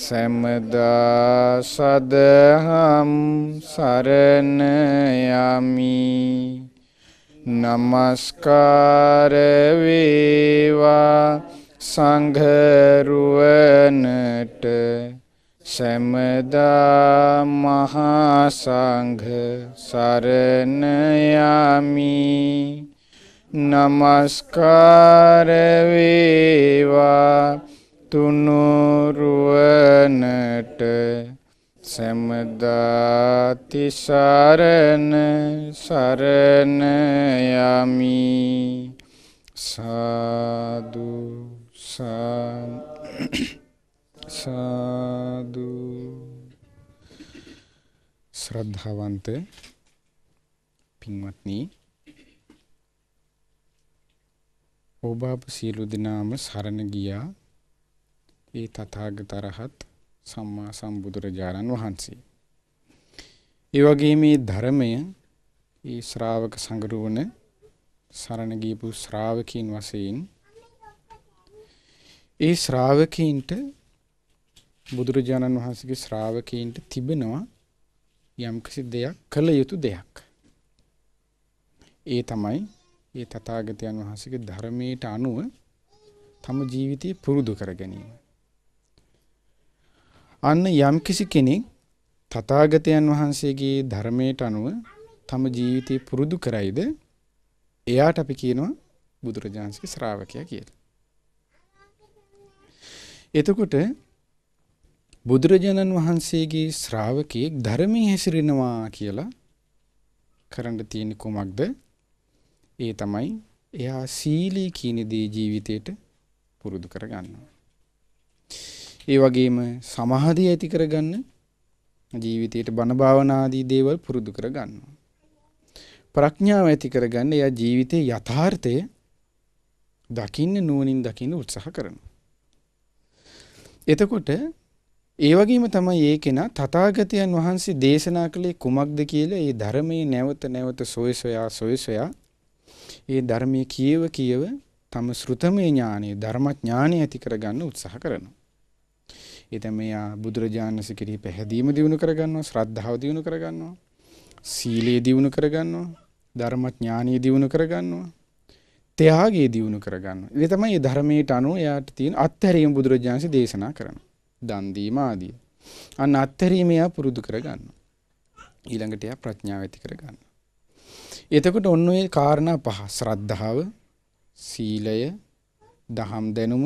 සැමදා සදහම් සරණ යමි නමස්කාර වේවා සංඝ රුවනට සැමදා මහා සංඝ සරණ යමි නමස්කාර වේවා තුනුරුවනට සැමදාති සරණ සරණ යමි සාදු සාදු ශ්‍රද්ධාවන්ත පින්වත්නි ඔබ අප සියලු දෙනාම සරණ ගියා ඒ තථාගතරහත් සම්මා සම්බුදුරජාණන් වහන්සේ. ඒ වගේ මේ ධර්මය ඒ ශ්‍රාවක සංගරුවන සරණ ගියපු ශ්‍රාවකීන් වශයෙන් ඒ ශ්‍රාවකීන්ට බුදුරජාණන් වහන්සේගේ ශ්‍රාවකීන්ට තිබෙනවා යම්කිසි දෙයක් කළ යුතු දෙයක්. ඒ තමයි ඒ තථාගතයන් වහන්සේගේ ධර්මයට අනුව තම ජීවිතය පුරුදු කර ගැනීම. අන්න යම්කිසි කෙනෙක් තථාගතයන් වහන්සේගේ ධර්මයට අනුව තම ජීවිතේ පුරුදු කරයිද එයාට අපි කියනවා බුදුරජාණන්සේගේ ශ්‍රාවකයා කියලා. එතකොට බුදුරජාණන් වහන්සේගේ ශ්‍රාවකයෙක් ධර්මයේ හැසිරෙනවා කියලා කරන්න තියෙන කුමක්ද? ඒ තමයි එයා සීලී කියන දේ ජීවිතේට පුරුදු කරගන්නවා. ඒ වගේම සමාධිය ඇති කරගන්න ජීවිතයට බණ භාවනාදී දේවල් පුරුදු කරගන්නවා. ප්‍රඥාව ඇති කරගන්න එයා ජීවිතයේ යථාර්ථය දකින්න නුවණින් දකින්න උත්සාහ කරනවා. එතකොට ඒ වගේම තමයි ඒ කෙනා තථාගතයන් වහන්සේ දේශනා කළේ කුමක්ද කියලා ඒ ධර්මයේ නැවත නැවත සොය සොයා සොය සොයා ඒ ධර්මයේ කියව කියව තම ශ්‍රුතමය ඥානය ධර්ම ඥානය ඇති කරගන්න උත්සාහ කරනවා. ඒ තමයි බුදුරජාණන් වහන්සේ කෙරෙහි පැහැදීම දිනු කරගන්නවා, ශ්‍රද්ධාව දිනු කරගන්නවා, සීලය දිනු කරගන්නවා, ධර්ම ඥානය දිනු කරගන්නවා, ත්‍යාගය දිනු කරගන්නවා. ඒ තමයි මේ ධර්මයට අනුව එයාට තියෙන අත්හැරීම බුදුරජාණන් වහන්සේ දේශනා කරනවා. දන් දීම ආදී. අන්න අත්හැරීම එයා පුරුදු කරගන්නවා. ඊළඟට එයා ප්‍රඥාව ඇති කරගන්නවා. එතකොට ඔන්න ඔය කාරණා පහ ශ්‍රද්ධාව, සීලය, දහම් දැනුම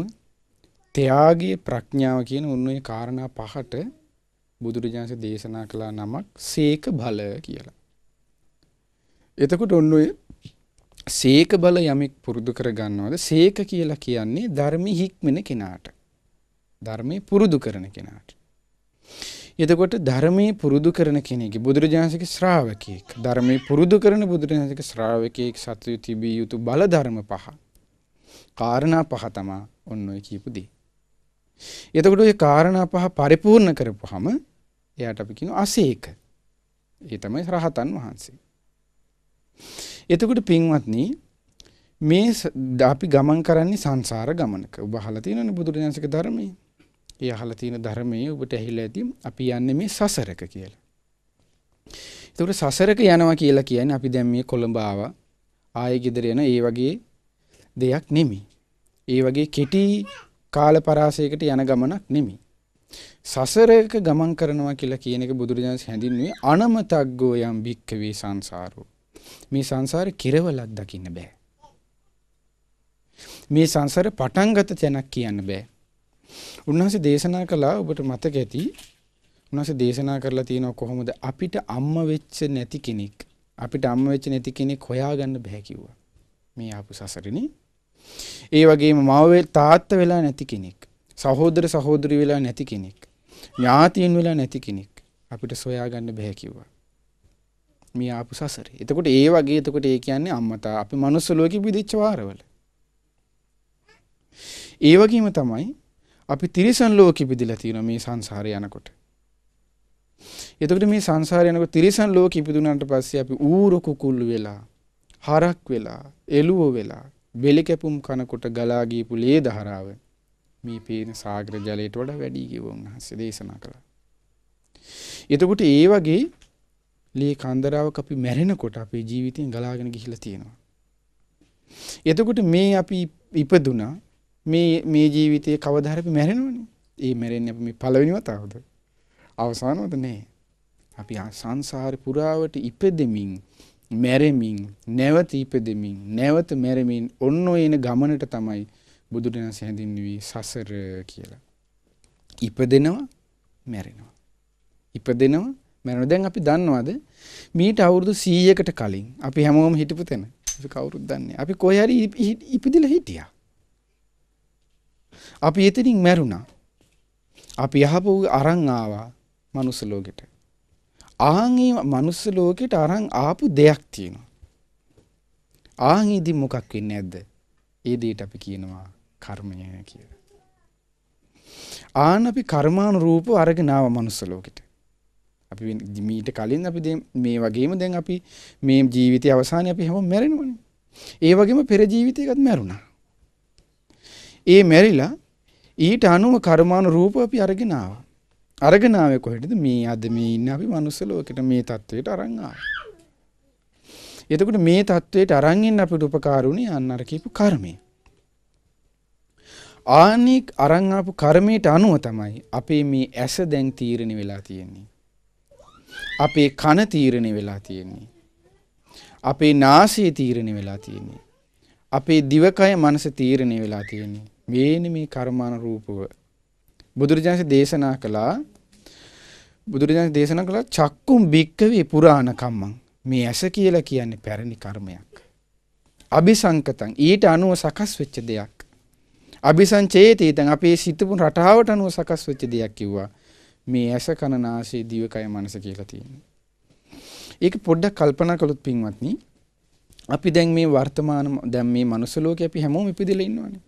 ත්‍යාගයේ ප්‍රඥාව කියන උන්වේ කාරණා පහට බුදුරජාණන්සේ දේශනා කළා නමක් සීක බල කියලා. එතකොට ඔන්නෝය සීක බල යමෙක් පුරුදු කර ගන්නවද සීක කියලා කියන්නේ ධර්ම හික්මන කෙනාට. ධර්මයේ පුරුදු කරන කෙනාට. එතකොට ධර්මයේ පුරුදු කරන කෙනෙක්ගේ බුදුරජාණන්සේගේ ශ්‍රාවකයෙක් ධර්මයේ පුරුදු කරන බුදුරජාණන්සේගේ ශ්‍රාවකයෙක් සත්‍යය තිබිය යුතු බල ධර්ම පහ. කාරණා පහ තමයි ඔන්නෝය කියපු දේ. එතකොට ඔය කාරණා පහ පරිපූර්ණ කරපුවාම එයාට අපි කියනවා අසේක. ඒ තමයි රහතන් වහන්සේ. එතකොට පින්වත්නි මේ අපි ගමන් කරන්නේ සංසාර ගමනක. ඔබ අහලා තියෙනවනේ බුදුරජාණන්සේගේ ධර්මයේ. ඒ අහලා තියෙන ධර්මයේ ඔබට ඇහිලා ඇති අපි යන්නේ මේ සසරක කියලා. එතකොට සසරක යනවා කියලා කියන්නේ අපි දැන් මේ කොළඹ ආවා ආයෙ ගෙදර යන ඒ වගේ දෙයක් නෙමෙයි. ඒ වගේ කෙටි කාල පරාසයකට යන ගමනක් නෙමෙයි. සසරක ගමන් කරනවා කියලා කියන එක බුදුරජාණන් හැඳින්වුවේ අනමතග්ගෝ යම් භික්ඛවේ සංසාරෝ. මේ සංසාරේ කෙරවලක් දකින්න බෑ. මේ සංසාර පටන්ගත තැනක් කියන්න බෑ. උන්වහන්සේ දේශනා කළා ඔබට මතක ඇති. උන්වහන්සේ දේශනා කරලා තියෙනවා කොහොමද අපිට අම්ම වෙච්ච නැති කෙනෙක් අපිට අම්ම වෙච්ච නැති කෙනෙක් හොයාගන්න බෑ කිව්වා. මේ ආපු සසරනේ ඒ වගේම මව තාත්ත වෙලා නැති කෙනෙක් සහෝදර සහෝදරි වෙලා නැති කෙනෙක් ඥාතියන් වෙලා නැති කෙනෙක් අපිට සොයාගන්න බැහැ කිව්වා මේ ආපු සසර එතකොට ඒ වගේ එතකොට ඒ කියන්නේ අම්මතා අපි මනුස්ස ලෝකෙ විදිච්ච වාරවල ඒ වගේම තමයි අපි තිරිසන් ලෝකෙ විදිලා තියෙනවා මේ සංසාරේ යනකොට එතකොට මේ සංසාරේ යනකොට තිරිසන් ලෝකෙ ඉපදුනාට පස්සේ අපි ඌරු කුකුල්ලු වෙලා හරක් වෙලා එළුව වෙලා වෙලි කැපුම් කනකොට ගලා ගියපු ලේ දහරාව මේ පේන සාගර ජලයට වඩා වැඩි කිව්ව උන්වහන්සේ දේශනා කළා. එතකොට ඒ වගේ ලේ කන්දරාවක් අපි මැරෙනකොට අපේ ජීවිතයෙන් ගලාගෙන ගිහිලා තියෙනවා. එතකොට මේ අපි ඉපදුනා මේ මේ ජීවිතයේ කවදා හරි අපි මැරෙනවනේ. ඒ මැරෙන්නේ අපි මේ පළවෙනි වතාවද? අවසානවද නෑ. අපි සංසාරේ පුරාවට ඉපදෙමින් මැරෙමින් නැවත ඉපදෙමින් නැවත මැරෙමින් ඔන්න එන ගමනට තමයි බුදුරජාණන් හැඳින්වී සසර කියලා. ඉපදෙනවා මැරෙනවා. ඉපදෙනවා මැරෙනවා. දැන් අපි දන්නවද මීට අවුරුදු 100කට කලින් අපි හැමෝම හිටපු තැන අපි කවුරුත් දන්නේ. අපි කොහේ හරි ඉපදිලා හිටියා. අපි එතනින් මැරුණා. අපි යහපු අරන් ආවා මනුස්ස ලෝකෙට. ආන්ගේ මනුස්ස ලෝකෙට අරන් ආපු දෙයක් තියෙනවා. ආන්ගේදි මොකක් වෙන්නේ ඇද්ද. ඒ දේට අපි කියනවා කර්මය කියල. ආන අපි කර්මාණු රූප අරගෙනාව මනුස්ස ලෝකෙට. අපි මීට කලින් අපි මේ වගේම දැන් අපි මේ ජීවිතය අවසානය අපි හැම මැරෙනවන. ඒ වගේම පෙරජීවිතයකත් මැරුණා. ඒ මැරිලා ඊට අනුව කර්මාණු රූප අපි අරගෙනාව. අරගනාව කොහෙටද මේ අද මේ ඉන්න අපි මනුස්ස ලෝකෙට මේ தത്വයට අරන් එතකොට මේ தത്വයට අරන් එන්න අපිට උපකාරුණේ අන්න අර කියපු කර්මය. ආනික් අරන් ආපු කර්මයට අනුව තමයි අපේ මේ ඇස දැන් තීරණය වෙලා තියෙන්නේ. අපේ කන තීරණය වෙලා තියෙන්නේ. අපේ නාසය තීරණය වෙලා තියෙන්නේ. අපේ දිවකය මනස තීරණය වෙලා තියෙන්නේ. මේනි මේ කර්මාන රූපව බුදුරජාණන් දේශනා කළා බුදුරජාණන් දේශනා කළා චක්කුම් භික්කවේ පුරාණ කම්මං මේ ඇස කියලා කියන්නේ පැරණි කර්මයක්. අபிසංකතං ඊට අනුව සකස් වෙච්ච දෙයක්. අபிසංචේතී දැන් අපේ සිතපු රටාවට අනුව සකස් වෙච්ච දෙයක් කිව්වා. මේ ඇස කන නාසය දිවකය මනස කියලා තියෙනවා. ඒක පොඩ්ඩක් කල්පනා කළොත් පින්වත්නි අපි දැන් මේ වර්තමාන දැන් මේ මනුස්ස ලෝකේ අපි හැමෝම ඉපදිලා ඉන්නවනේ.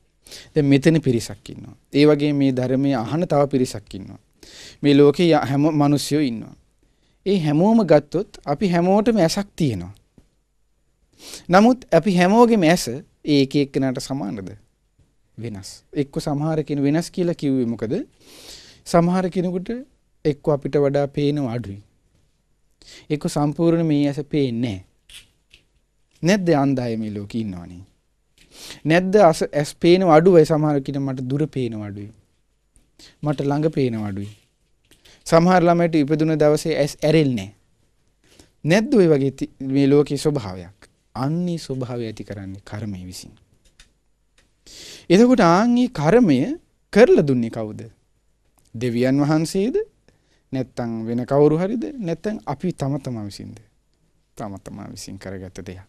දැන් මෙතන පිරිසක් ඉන්නවා. ඒ වගේ මේ ධර්මයේ අහන තව පිරිසක් ඉන්නවා. මේ ලෝකේ හැම මිනිස්සුයෝ ඉන්නවා. ඒ හැමෝම ගත්තොත් අපි හැමෝටම ඇසක් තියෙනවා. නමුත් අපි හැමෝගෙම ඇස ඒ එක එක්කෙනාට සමානද? වෙනස්. එක්ක සමහර කෙනෙකු වෙනස් කියලා කිව්වේ මොකද? සමහර කෙනෙකුට එක්ක අපිට වඩා පේනව අඩුයි. එක්ක සම්පූර්ණ මේ ඇස පේන්නේ නැහැ. නැද්ද අන්ධය මේ ලෝකේ ඉන්නවනේ? නැද්ද ඇස් පේන අඩුවයි සමහරකිට මට දුර පේන අඩුයි. මට ළඟ පේන අඩුයි. සමහර ළමයට ඉපදුන දවසේ ඇස් ඇරෙන්නේ නැද්ද ඔය වගේ මේ ලෝකයේ ස්වභාවයක්. අන්නේ ස්වභාවය ඇති කරන්නේ කර්මය විසින්. එතකොට ආන්ගේ කර්මය කරලා දුන්නේ කවුද? දෙවියන් වහන්සේද? නැත්තම් වෙන කවුරු හරිද? නැත්තම් අපි තම තමා විසින්ද? තම තමා විසින් කරගත්ත දෙයක්.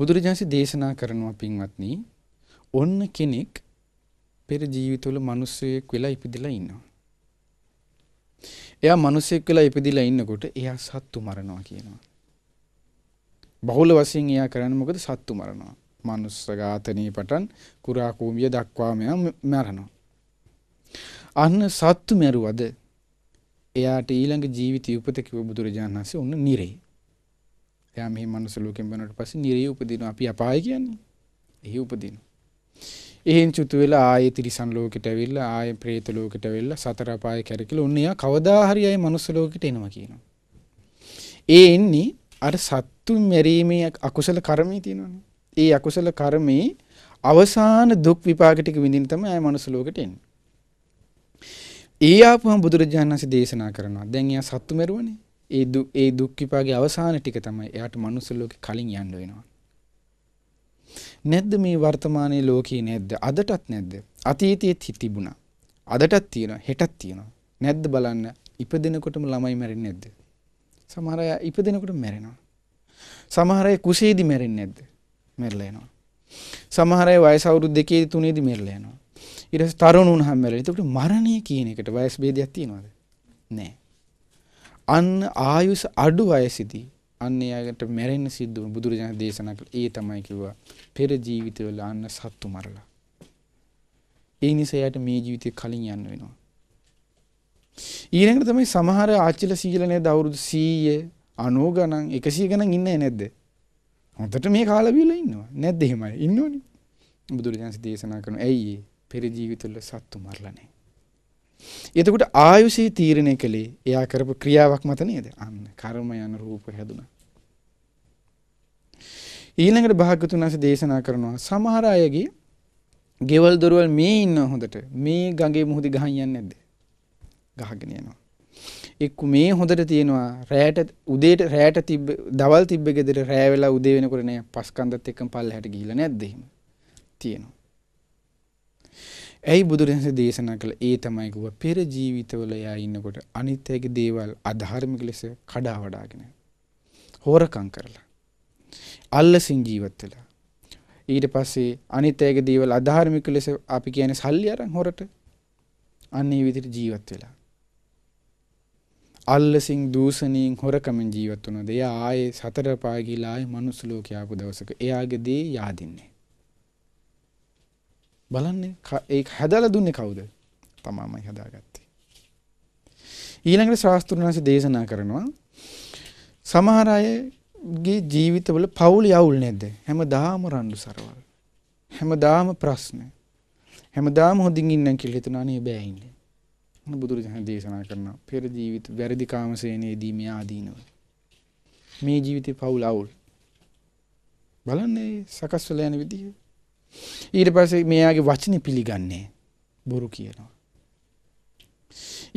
බුදුරජාන්සේ දේශනා කරනවා පින්වත්නි ඔන්න කෙනෙක් පෙර ජීවිතවල මිනිස්සෙක් වෙලා ඉපදිලා ඉන්නවා. එයා මිනිස්සෙක් වෙලා ඉපදිලා ඉන්නකොට එයා සත්තු මරනවා කියනවා. බහුල වශයෙන් එයා කරන්නේ මොකද සත්තු මරනවා. මනුස්ස ඝාතනයේ පටන් කුරා කූඹිය දක්වාම මරනවා. අන්න සත්තු මරුවද එයාට ඊළඟ ජීවිතය උපත කිව්ව බුදුරජාණන් වහන්සේ ඔන්න නිරේ. එයා මෙහි මනුස්ස ලෝකෙන් බැනුවට පස්සේ නිරේ උපදිනවා අපි අපාය කියන්නේ. එහි උපදිනවා. එහෙන් චුතු වෙලා ආයේ තිරිසන් ලෝකෙට ඇවිල්ලා ආයේ പ്രേත ලෝකෙට ඇවිල්ලා සතර අපාය කැරකිලා ඔන්න එයා කවදා හරි ආයේ මනුස්ස ලෝකෙට එනවා කියනවා. ඒ එන්නේ අර සත්තු මෙරීමේ අකුසල කර්මයේ තියෙනවනේ. ඒ අකුසල කර්මයේ අවසාන දුක් විපාක ටික විඳින්න තමයි ආයේ මනුස්ස ලෝකෙට එන්නේ. ඒ ආපුවම බුදුරජාණන් වහන්සේ දේශනා කරනවා. දැන් එයා සත්තු මෙරුවනේ. ඒ ඒ දුක් විපාකයේ අවසාන ටික තමයි එයාට මනුස්ස ලෝකේ කලින් යන්න වෙනවා. නැද්ද මේ වර්තමානයේ ලෝකේ නැද්ද? අදටත් නැද්ද? අතීතයේත් තිබුණා. අදටත් තියෙනවා, හෙටත් තියෙනවා. නැද්ද බලන්න. ඉපදෙනකොටම ළමයි මැරෙන්නේ නැද්ද? සමහර අය ඉපදෙනකොටම මැරෙනවා. සමහර අය කුසේදී මැරෙන්නේ නැද්ද? මැරලා යනවා. සමහර අය වයස අවුරුදු 2 3 දී මැරලා යනවා. ඊට පස්සේ තරුණ වුණාම මැරෙනවා. ඒකට මරණය කියන එකට වයස් ભેදයක් තියෙනවද? නැහැ. අන්න ආයුෂ අඩු වයසේදී අන්න එයාට මැරෙන්න සිද්ධ වුණා බුදුරජාණන් දේශනා කළා ඒ තමයි කිව්වා පෙර ජීවිතවල අන්න සත්තු මරලා ඒ නිසා එයාට මේ ජීවිතේ කලින් යන්න වෙනවා ඊළඟට තමයි සමහර ආච්චිල සීල නේද අවුරුදු 100 90 ගණන් 100 ගණන් ඉන්නේ නැද්ද හොඳට මේ කාලා බිලා ඉන්නවා නැද්ද එහෙමයි ඉන්නෝනේ බුදුරජාණන් දේශනා කරනවා ඇයි පෙර ජීවිතවල සත්තු මරලා නැහැ එතකොට ආයුෂී තීරණය කළේ එයා කරපු ක්‍රියාවක් මත නේද? අන්න කර්ම යන රූප හැදුනා. ඊළඟට භාග්‍යතුන් වහන්සේ දේශනා කරනවා සමහර අයගේ ගෙවල් දොරවල් මේ ඉන්න හොඳට මේ ගඟේ මුහුදේ ගහන් යන්නේ නැද්ද? ගහගෙන යනවා. එක්ක මේ හොඳට තියෙනවා රැයට උදේට රැයට තිබ්බ දවල් තිබ්බ ගෙදර රැය වෙලා උදේ වෙනකොට නෑ පස්කන්දත් එක්කම පල්ලහැට ගිහිල්ලා නැද්ද එහෙම? තියෙනවා. ඇයි බුදුරජාණන්සේ දේශනා කළ ඒ තමයි කිව්ව පෙර ජීවිතවල යා ඉන්නකොට අනිත්‍යයේ දේවල් අධාර්මික ලෙස කඩා වඩාගෙන හොරකම් කරලා අල්ලසින් ජීවත් වෙලා ඊට පස්සේ අනිත්‍යයේ දේවල් අධාර්මික ලෙස අපි කියන්නේ සල්ලි අරන් හොරට අන්න ඒ විදිහට ජීවත් වෙලා අල්ලසින් දූෂණයෙන් හොරකමින් ජීවත් වුණාද එයා ආයේ සතර පාය ගිලා ආයේ මනුස්ස ලෝකයට ආපු දවසක එයාගේ දේ yaadinne බලන්නේ ඒ හැදලා දුන්නේ කවුද? තමාමයි හදාගත්තේ. ඊළඟට ශාස්ත්‍රුණාංශ දේශනා කරනවා සමහර අයගේ ජීවිතවල පවුල යවුල් නැද්ද? හැමදාම රණ්ඩු සරවල්. හැමදාම ප්‍රශ්න. හැමදාම හොඳින් ඉන්නම් කියලා හිතනවා නේ බෑ ඉන්නේ. මොන බුදුරජාණන් දේශනා කරන පෙර ජීවිත වැරදි කාමසේනේදී මෙයා ආදීනව. මේ ජීවිතේ පවුල අවුල්. බලන්නේ සකස් වෙලා යන විදිහ. ඊට පස්සේ මෙයාගේ වචනේ පිළිගන්නේ බොරු කියනවා.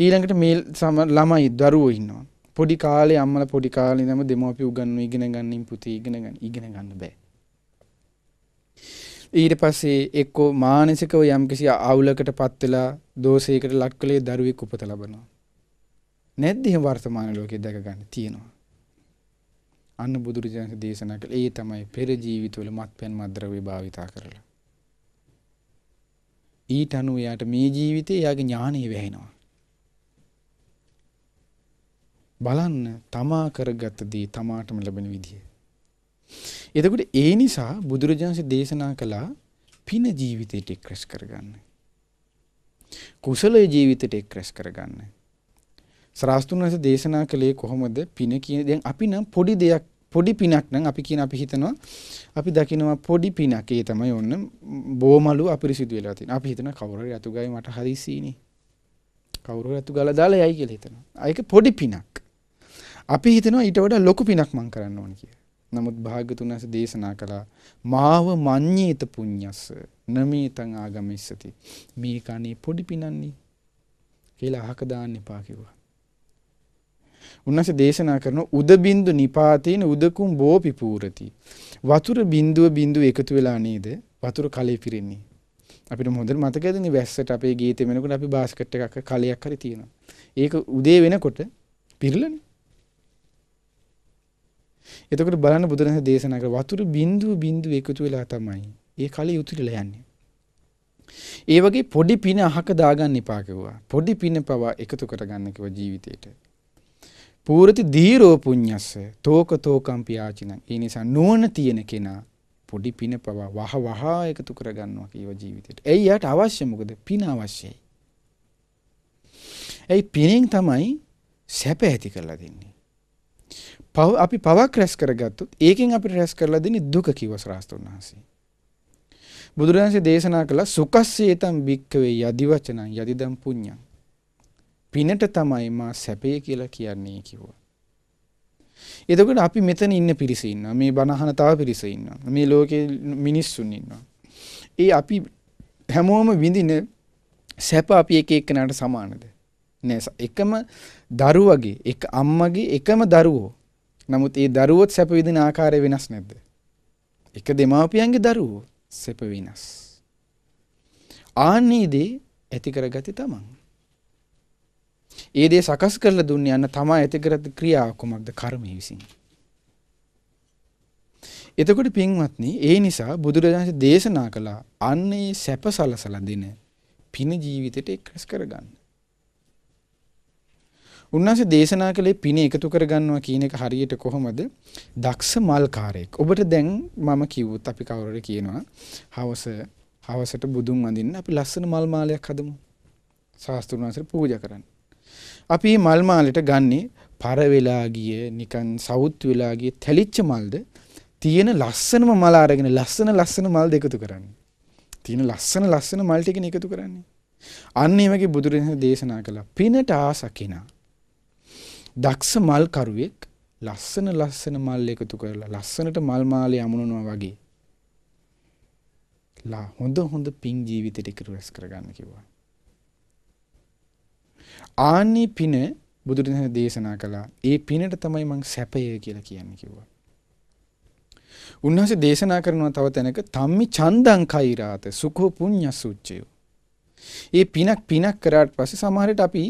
ඊළඟට මේ සම ළමයි දරුවෝ ඉන්නවා. පොඩි කාලේ අම්මලා පොඩි කාලේ ඉඳන්ම දෙමව්පිය උගන්වන ඉගෙන ගන්න පුතේ ඉගෙන ගන්න ඉගෙන ගන්න බෑ. ඊට පස්සේ එක්කෝ මානසිකව යම්කිසි අවුලකට පත් වෙලා දෝෂයකට ලක් කළේ දරුවෙක් උපත ලබනවා. නැද්ද එහෙම වර්තමාන ලෝකයේ දැක ගන්න තියෙනවා. අන්න බුදුරජාණන් දේශනා කළ ඒ තමයි පෙර ජීවිතවල මත්පැන් මද්ද්‍රව්‍ය භාවිතා කරලා. ඊට අනුව එයාට මේ ජීවිතේ එයාගේ ඥානෙ වැහෙනවා. බලන්න තමා කරගත්ත දේ තමාටම ලැබෙන විදිය. එතකොට ඒ නිසා බුදුරජාණන් දේශනා කළා පින ජීවිතයට එක්රැස් කරගන්න. කුසල ජීවිතයට එක්රැස් කරගන්න. ශාස්ත්‍රුන් වහන්සේ දේශනා කළේ කොහොමද පින කියන දැන් අපි නම් පොඩි දෙයක් පොඩි පිනක් නම් අපි කියන අපි හිතනවා අපි දකිනවා පොඩි පිනක් ඒ තමයි ඔන්න බොමලු අපිරිසිදු වෙලා තියෙන. අපි හිතන කවුරු හරි අතු ගාවේ මට හදිසිනේ. කවුරු හරි අතු ගාලා දාලා යයි කියලා හිතනවා. ආ ඒක පොඩි පිනක්. අපි හිතනවා ඊට වඩා ලොකු පිනක් මං කරන්න ඕන කියලා. නමුත් භාග්‍යතුන් වහන්සේ දේශනා කළා මාව මඤ්ඤේත පුඤ්ඤස්ස නමේතං ආගමිස්සති. මේක අනේ පොඩි පිනන්නේ කියලා අහක දාන්න එපා කිව්වා. උන්වහන්සේ දේශනා කරන උද බින්දු නිපාතේන උදකුම් බෝ පිපූරති. වතුර බින්දුව බින්දුව එකතු වෙලා නේද වතුර කලේ පිරෙන්නේ. අපිට හොඳට මතකද නේ වැස්සට අපේ ගීතේ වෙනකොට අපි බාස්කට් එකක් කලයක් හරි තියෙනවා. ඒක උදේ වෙනකොට පිරලනේ. එතකොට බලන්න බුදුරජාණන් දේශනා කර වතුර බින්දුව බින්දුව එකතු වෙලා තමයි ඒ කලෙ උතුරලා යන්නේ. ඒ වගේ පොඩි පින අහක දාගන්න එපා කිව්වා. පොඩි පින පවා එකතු කරගන්න කිව්වා ජීවිතේට. පූරති දීරෝ පුඤ්ඤස්ස තෝක තෝකම් පියාචිනං. ඒ නිසා නුවණ තියෙන කෙනා පොඩි පින පවා වහ වහා එකතු කරගන්නවා කීව ජීවිතයට. එයි යාට අවශ්‍ය මොකද? පින අවශ්‍යයි. ඒ පිනෙන් තමයි සැප ඇති කරලා දෙන්නේ. අපි පවක් රැස් කරගත්තොත් ඒකෙන් අපිට රැස් කරලා දෙන්නේ දුක කිව්ව ශාස්ත්‍රඥ වහන්සේ. බුදුරජාණන්සේ දේශනා කළ සුකස්සේතම් භික්කවේ යදි වචනං යදිදම් පුඤ්ඤං පිනට තමයි මා සැපය කියලා කියන්නේ කිව්වා. එතකොට අපි මෙතන ඉන්න පිරිස ඉන්නවා. මේ බණහන තව පිරිස ඉන්නවා. මේ ලෝකේ මිනිස්සුන් ඉන්නවා. ඒ අපි හැමෝම විඳින සැප අපි එක එක්කනට සමානද? නෑ. එකම දරුවගේ, එක අම්මගේ එකම දරුවෝ. නමුත් ඒ දරුවොත් සැප විඳින ආකාරය වෙනස් නැද්ද? එක දෙමාපියන්ගේ දරුවෝ සැප වෙනස්. ආන්නේදී ඇති කරගති තමන්. ඒ දේ සකස් කරලා දුන්නේ යන්න තමා ඇති කරත් ක්‍රියාව කුමක්ද කර්මය විසින්. එතකොට පින්වත්නි ඒ නිසා බුදුරජාණන් දේශනා කළා අන්න ඒ සැප සලසලා දෙන පින ජීවිතයට එක්රැස් කරගන්න. උන්වහන්සේ දේශනා කළේ පින එකතු කරගන්නවා කියන එක හරියට කොහොමද? දක්ෂ මල්කාරයෙක්. ඔබට දැන් මම කිව්වොත් අපි කවුරුර කියනවා හවස හවසට බුදුන් වඳින්න අපි ලස්සන මල් මාලයක් හදමු. ශාස්ත්‍රුන් වහන්සේට පූජා කරන්න. අපි මල් මාලෙට ගන්නේ පර වෙලා ගිය නිකන් සවුත් වෙලා ගිය තැලිච්ච මල්ද තියෙන ලස්සනම මල අරගෙන ලස්සන ලස්සන මල් දෙකතු කරන්නේ. තියෙන ලස්සන ලස්සන මල් ටිකන එකතු කරන්නේ. අන්න ඒ වගේ බුදුරජාණන් දේශනා කළා පිනට ආසකිනා. දක්ෂ මල් කරුවෙක් ලස්සන ලස්සන මල් එකතු කරලා ලස්සනට මල් මාලේ යමුනනවා වගේ ලා හොඳ හොඳ පිං ජීවිතයට ඉතුරු රැස් කරගන්න කිව්වා. ආනි පින බුදුරජාණන් දේශනා කළා. ඒ පිනට තමයි මං සැපය කියලා කියන්නේ කිව්වා. උන්වහන්සේ දේශනා කරනවා තව තැනක තම්මි චන්දං කෛරාත සුඛෝ පුඤ්ඤසුච්චය. ඒ පිනක් පිනක් කරාට පස්සේ සමහරට අපි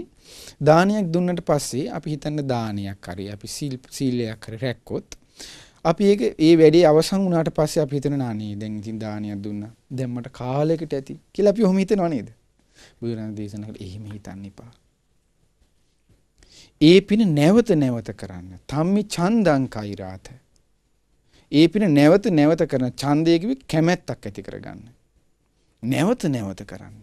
දානයක් දුන්නට පස්සේ අපි හිතන්න දානයක් හරි අපි සීලයක් හරි රැක්කොත් අපි ඒක ඒ වැඩේ අවසන් වුණාට පස්සේ අපි හිතනවා නේ දැන් ඉතින් දානයක් දුන්නා. දැන් මට කාලයකට ඇති කියලා අපි ඔහොම හිතනවා නේද? බුදුරජාණන් දේශනා කළේ එහෙම හිතන්න එපා. ඒ පින නැවත නැවත කරන්න. තම්මි ඡන්දං කෛරාත. ඒ පින නැවත නැවත කරන ඡන්දයේ කිවි කැමැත්තක් ඇති කරගන්න. නැවත නැවත කරන්න.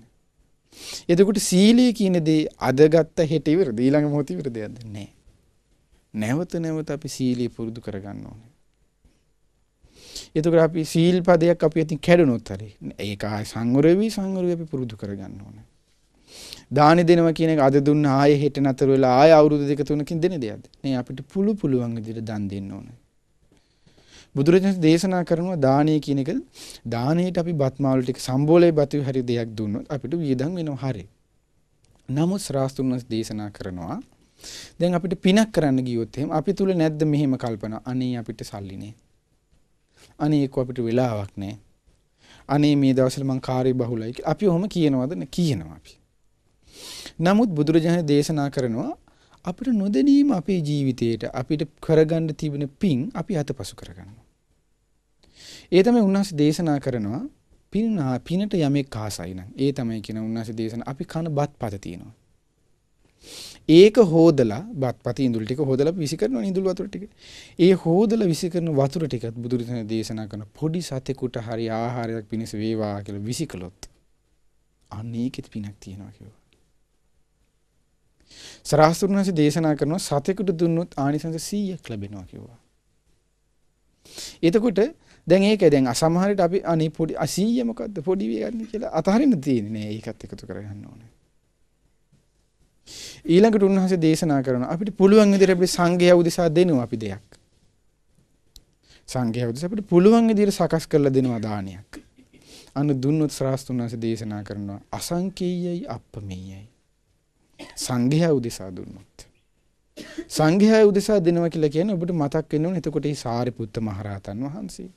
එතකොට සීලය කියන දේ අදගත්ත හෙට ඉවරද ඊළඟ මොහොත ඉවරද නැහැ. නැවත නැවත අපි සීලය පුරුදු කරගන්න ඕනේ. එතකොට අපි සීල් පදයක් අපි අතින් කැඩුනොත් හරි ඒක සංවර වෙවි සංවර වෙවි අපි පුරුදු කරගන්න ඕනේ. දාන දෙනවා කියන එක අද දුන්න ආයේ හෙට නතර වෙලා ආය අවුරුදු දෙක තුනකින් දෙන දෙයක්ද? නේ අපිට පුළු පුළුවන් විදිහට දන් දෙන්න ඕනේ. බුදුරජාණන් දේශනා කරනවා දානය කියන එක දානයට අපි බත් මාළු ටික සම්බෝලේ බතු හරි දෙයක් දුන්නොත් අපිට වියදම් වෙනවා හරි. නමුත් ශ්‍රාස්තුන් දේශනා කරනවා දැන් අපිට පිනක් කරන්න ගියොත් එහෙම අපි තුල නැද්ද මෙහෙම කල්පනා අනේ අපිට සල්ලි නේ අනේ ඒක අපිට වෙලාවක් නෑ අනේ මේ දවස්වල මං කාර්ය බහුලයි කියලා අපි ඔහොම කියනවද කියනවා අපි නමුත් බුදුරජාණන් දේශනා කරනවා අපිට නොදැනීම අපේ ජීවිතේට අපිට කරගන්න තිබෙන පිං අපි අතපසු කරගන්නවා. ඒ තමයි උන්වහන්සේ දේශනා කරනවා පින පිනට යමෙක් ආසයි නම් ඒ තමයි කියන උන්වහන්සේ දේශන අපි කන බත්පත තියෙනවා. ඒක හෝදලා බත්පත ඉඳුල් ටික හෝදලා විසි කරනවා ඉඳුල් වතුර ටික. ඒ හෝදලා විසි කරන වතුර ටිකත් බුදුරජාණන් දේශනා කරන පොඩි සතෙකුට හරි ආහාරයක් පිණිස වේවා කියලා විසි කළොත් අන්න ඒකෙත් පිනක් තියෙනවා කියලා. සරහසුන් වහන්සේ දේශනා කරනවා සතෙකුට දුන්නොත් ආනිසංස 100ක් ලැබෙනවා කිව්වා. එතකොට දැන් ඒක දැන් අසමහරට අපි අනේ පොඩි 100 මොකද්ද පොඩි වෙන්නේ කියලා අතහරින්න තියෙන්නේ නෑ ඒකත් එකතු කරගන්න ඕනේ. ඊළඟට උන්වහන්සේ දේශනා කරනවා අපිට පුළුවන් විදිහට අපේ සංගය උදෙසා දෙනවා අපි දෙයක්. සංගය උදෙසා අපිට පුළුවන් විදිහට සකස් කරලා දෙනවා දානයක්. අන්න දුන්නොත් ශ්‍රාස්තුන් වහන්සේ දේශනා කරනවා අසංකීයයි අප්පමේයයි. සංඝයා උදෙසා දුන්නොත්. සංඝයා උදෙසා දෙනවා කියලා කියන්නේ ඔබට මතක් වෙන්න ඕනේ එතකොට මේ සාරිපුත්ත මහරහතන් වහන්සේ.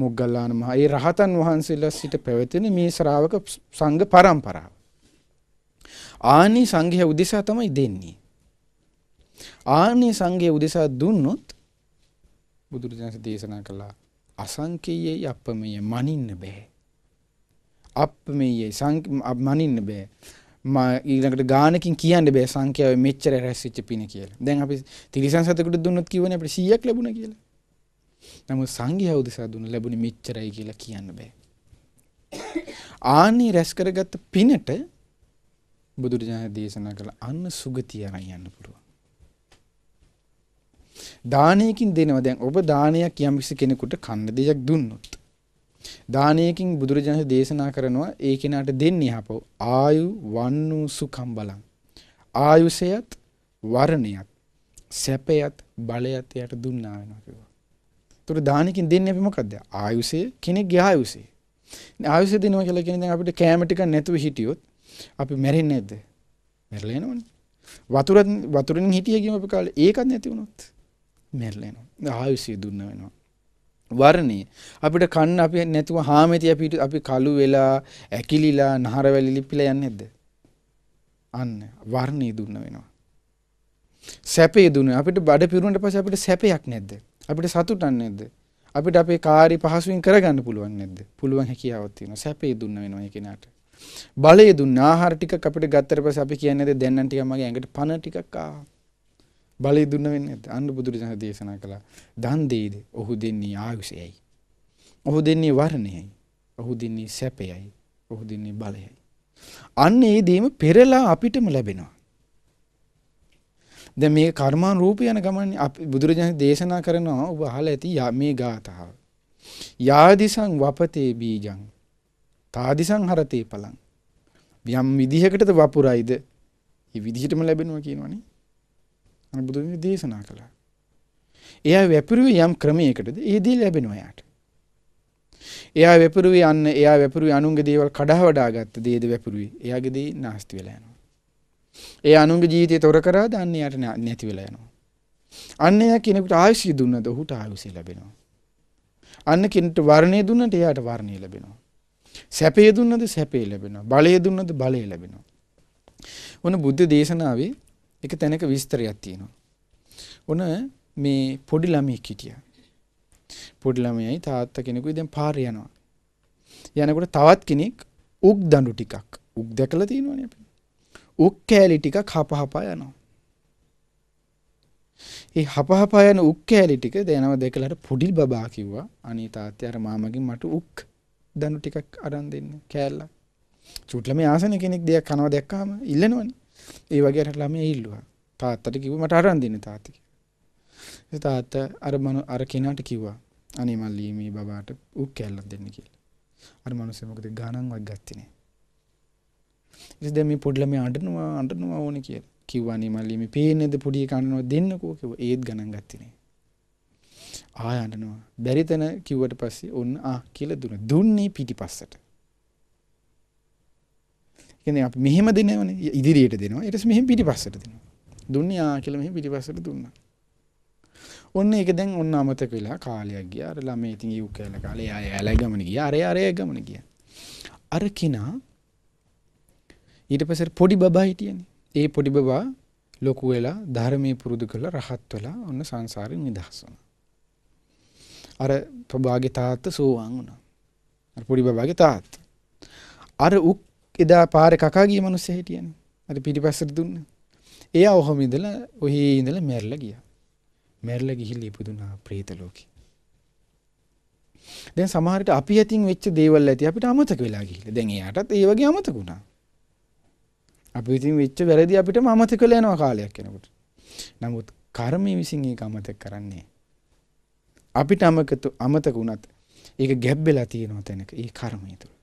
මොග්ගල්ලාන මහ ඒ රහතන් වහන්සේලා සිට පැවතෙන මේ ශ්‍රාවක සංඝ පරම්පරාව. ආනි සංඝය උදෙසා තමයි දෙන්නේ. ආනි සංඝය උදෙසා දුන්නොත් බුදුරජාණන් දේශනා කළා අසංකේයයි අපමෙය මනින්න බෑ. අපමෙය මනින්න බෑ. ම ඊළඟට ගානකින් කියන්න බෑ සංඛ්‍යාව මෙච්චර රැස්වෙච්ච පින කියලා. දැන් අපි තිරිසන් සතෙකුට දුන්නොත් කියවනේ අපිට 100ක් ලැබුණා කියලා. නමුත් සංඝයා උදෙසා දුන්න ලැබුණේ මෙච්චරයි කියලා කියන්න බෑ. ආනි රැස් කරගත්ත පිනට බුදුරජාණන් දේශනා කළ අන්න සුගතිය අරන් යන්න පුළුවන්. දානයකින් දෙනවා දැන් ඔබ දානයක් යම්කිසි කෙනෙකුට කන්න දෙයක් දුන්නොත් දානයකින් බුදුරජාණන් දේශනා කරනවා ඒ කෙනාට දෙන්නේ ආපහු ආයු වන්නු සුඛම් බලං. ආයුෂයත් වර්ණයත් සැපයත් බලයත් යට දුන්නා වෙනවා කිව්වා. ඒතර දානකින් දෙන්නේ අපි මොකද්ද? ආයුෂය කෙනෙක්ගේ ආයුෂය. ආයුෂය දෙනවා කියලා කියන්නේ දැන් අපිට කෑම ටිකක් නැතුව හිටියොත් අපි මැරෙන්නේ නැද්ද? මැරලා යනවනේ. වතුරෙන් වතුරෙන් හිටිය ගියම අපි කාලේ ඒකත් නැති වුණොත් මැරලා යනවා. ආයුෂය දුන්නා වෙනවා. වර්ණේ අපිට කන්න අපි නැතුව හාමෙති අපිට අපි කළු වෙලා ඇකිලිලා නහරවැලි ලිපිලා යන්නේ නැද්ද අන්න වර්ණේ දුන්න වෙනවා සැපේ දුන්න අපිට බඩ පිරුණට පස්සේ අපිට සැපයක් නැද්ද අපිට සතුටක් නැද්ද අපිට අපේ කාර්ය පහසුවෙන් කරගන්න පුළුවන් නැද්ද පුළුවන් හැකියාවක් තියෙනවා සැපේ දුන්න වෙනවා ඒ කෙනාට බලය දුන්න ආහාර ටිකක් අපිට ගත්තට පස්සේ අපි කියන්නේ දැන් නම් ටිකක් මගේ ඇඟට පණ ටිකක් ආවා බලය දුන්න වෙන්නේ නැත්නම් අන්න බුදුරජාණන් දේශනා කළා දන් දෙයිද ඔහු දෙන්නේ ආයුෂයයි ඔහු දෙන්නේ වර්ණයයි ඔහු දෙන්නේ සැපයයි ඔහු දෙන්නේ බලයයි අන්න ඒ දෙයම පෙරලා අපිටම ලැබෙනවා දැන් මේ කර්මාන් රූප යන ගමන් බුදුරජාණන් දේශනා කරනවා ඔබ අහලා ඇති මේ ගාථාව යාදිසං වපතේ බීජං තාදිසං හරතේ පලං යම් විදිහකටද වපුරයිද ඒ විදිහටම ලැබෙනවා කියනවනේ බුදුන් දේශනා කළා. එයා වැපිරුවේ යම් ක්‍රමයකටද ඒදී ලැබෙනවා එයාට. එයා වැපිරුවේ අන්න එයා වැපිරුවේ අනුන්ගේ දේවල් කඩා වඩා ගත්ත දේද වැපිරුවේ. එයාගේ දේ නාස්ති වෙලා යනවා. ඒ අනුන්ගේ ජීවිතය තොර කරාද අන්න එයාට නැති වෙලා යනවා. අන්න එයා කෙනෙකුට ආයුෂය දුන්නද ඔහුට ආයුෂය ලැබෙනවා. අන්න කෙනෙකුට වර්ණය දුන්නට එයාට වර්ණය ලැබෙනවා. සැපය දුන්නද සැපේ ලැබෙනවා. බලය දුන්නද බලය ලැබෙනවා. ඔන්න බුද්ධ දේශනාවේ එක තැනක විස්තරයක් තියෙනවා. ඔන මේ පොඩි ළමයෙක් හිටියා. පොඩි ළමයයි තාත්තා කෙනෙකුයි දැන් පාරේ යනවා. යනකොට තවත් කෙනෙක් උක් දඬු ටිකක් උක් දැකලා තියෙනවනේ අපි. උක් කෑලි ටිකක් හපහපා යනවා. ඒ හපහපා යන උක් කෑලි ටික දැනව දැකලාට පොඩි බබා කිව්වා අනේ තාත්තයා අර මාමගෙන් මට උක් දඬු ටිකක් අරන් දෙන්න කෑල්ලක්. චුට්ලමේ ආසන කෙනෙක් දෙයක් කනවා දැක්කම ඉල්ලනවනේ. ඒ වගේ අර ළමයා ඉල්ලුවා. තාත්තට කිව්වා මට අරන් දෙන්න තාත්තා කියලා. ඒ තාත්තා අර මනු අර කෙනාට කිව්වා අනේ මල්ලී මේ බබාට ඌ කැල්ලක් දෙන්න කියලා. අර මිනිස්සු මොකද ගණන්වත් ගත්තේ නෑ. ඉතින් දැන් මේ පොඩි ළමයා අඬනවා අඬනවා ඕනේ කියලා. කිව්වා අනේ මල්ලී මේ පේන්නේද පොඩි කන්නව දෙන්නකෝ කිව්වා. ඒත් ගණන් ගත්තේ නෑ. ආය අඬනවා. බැරිතන කිව්වට පස්සේ ඔන්න ආ කියලා දුන්නා. දුන්නේ පිටිපස්සට. කියන්නේ අපි මෙහෙම දෙනවනේ ඉදිරියට දෙනවා ඊට පස්සේ මෙහෙම පිටිපස්සට දෙනවා දුන්නේ ආ කියලා මෙහෙම පිටිපස්සට දුන්නා ඔන්න ඒක දැන් ඔන්න අමතක වෙලා කාලයක් ගියා අර ළමයි ඉතින් යූ කියලා කාලේ එයා එයාලා ගමන ගියා අර එයා එයා ගමන ගියා අර කිනා ඊට පස්සේ පොඩි බබා හිටියනේ ඒ පොඩි බබා ලොකු වෙලා ධර්මයේ පුරුදු කරලා රහත් වෙලා ඔන්න සංසාරයෙන් නිදහස් වුණා අර ප්‍රභාගේ තාත්තා සෝවාන් වුණා අර පොඩි බබාගේ තාත්තා අර උක් එදා පාර කකා ගිය මිනිස්සු හිටියනේ. අර පිටිපස්සට දුන්න. එයා ඔහොම ඉඳලා ඔහි ඉඳලා මැරිලා ගියා. මැරිලා ගිහිල්ලා ඉපදුනා പ്രേත ලෝකේ. දැන් සමහරට අපි ඇතින් වෙච්ච දේවල් ඇති අපිට අමතක වෙලා ගිහිල්ලා. දැන් එයාටත් ඒ වගේ අමතක වුණා. අපි ඉතින් වෙච්ච වැරදි අපිටම අමතක වෙලා යනවා කාලයක් යනකොට. නමුත් කර්මය විසින් ඒක අමතක කරන්නේ අපිට අමතක අමතක වුණත් ඒක ගැබ් වෙලා තියෙනවා තැනක. ඒ කර්මය තුල.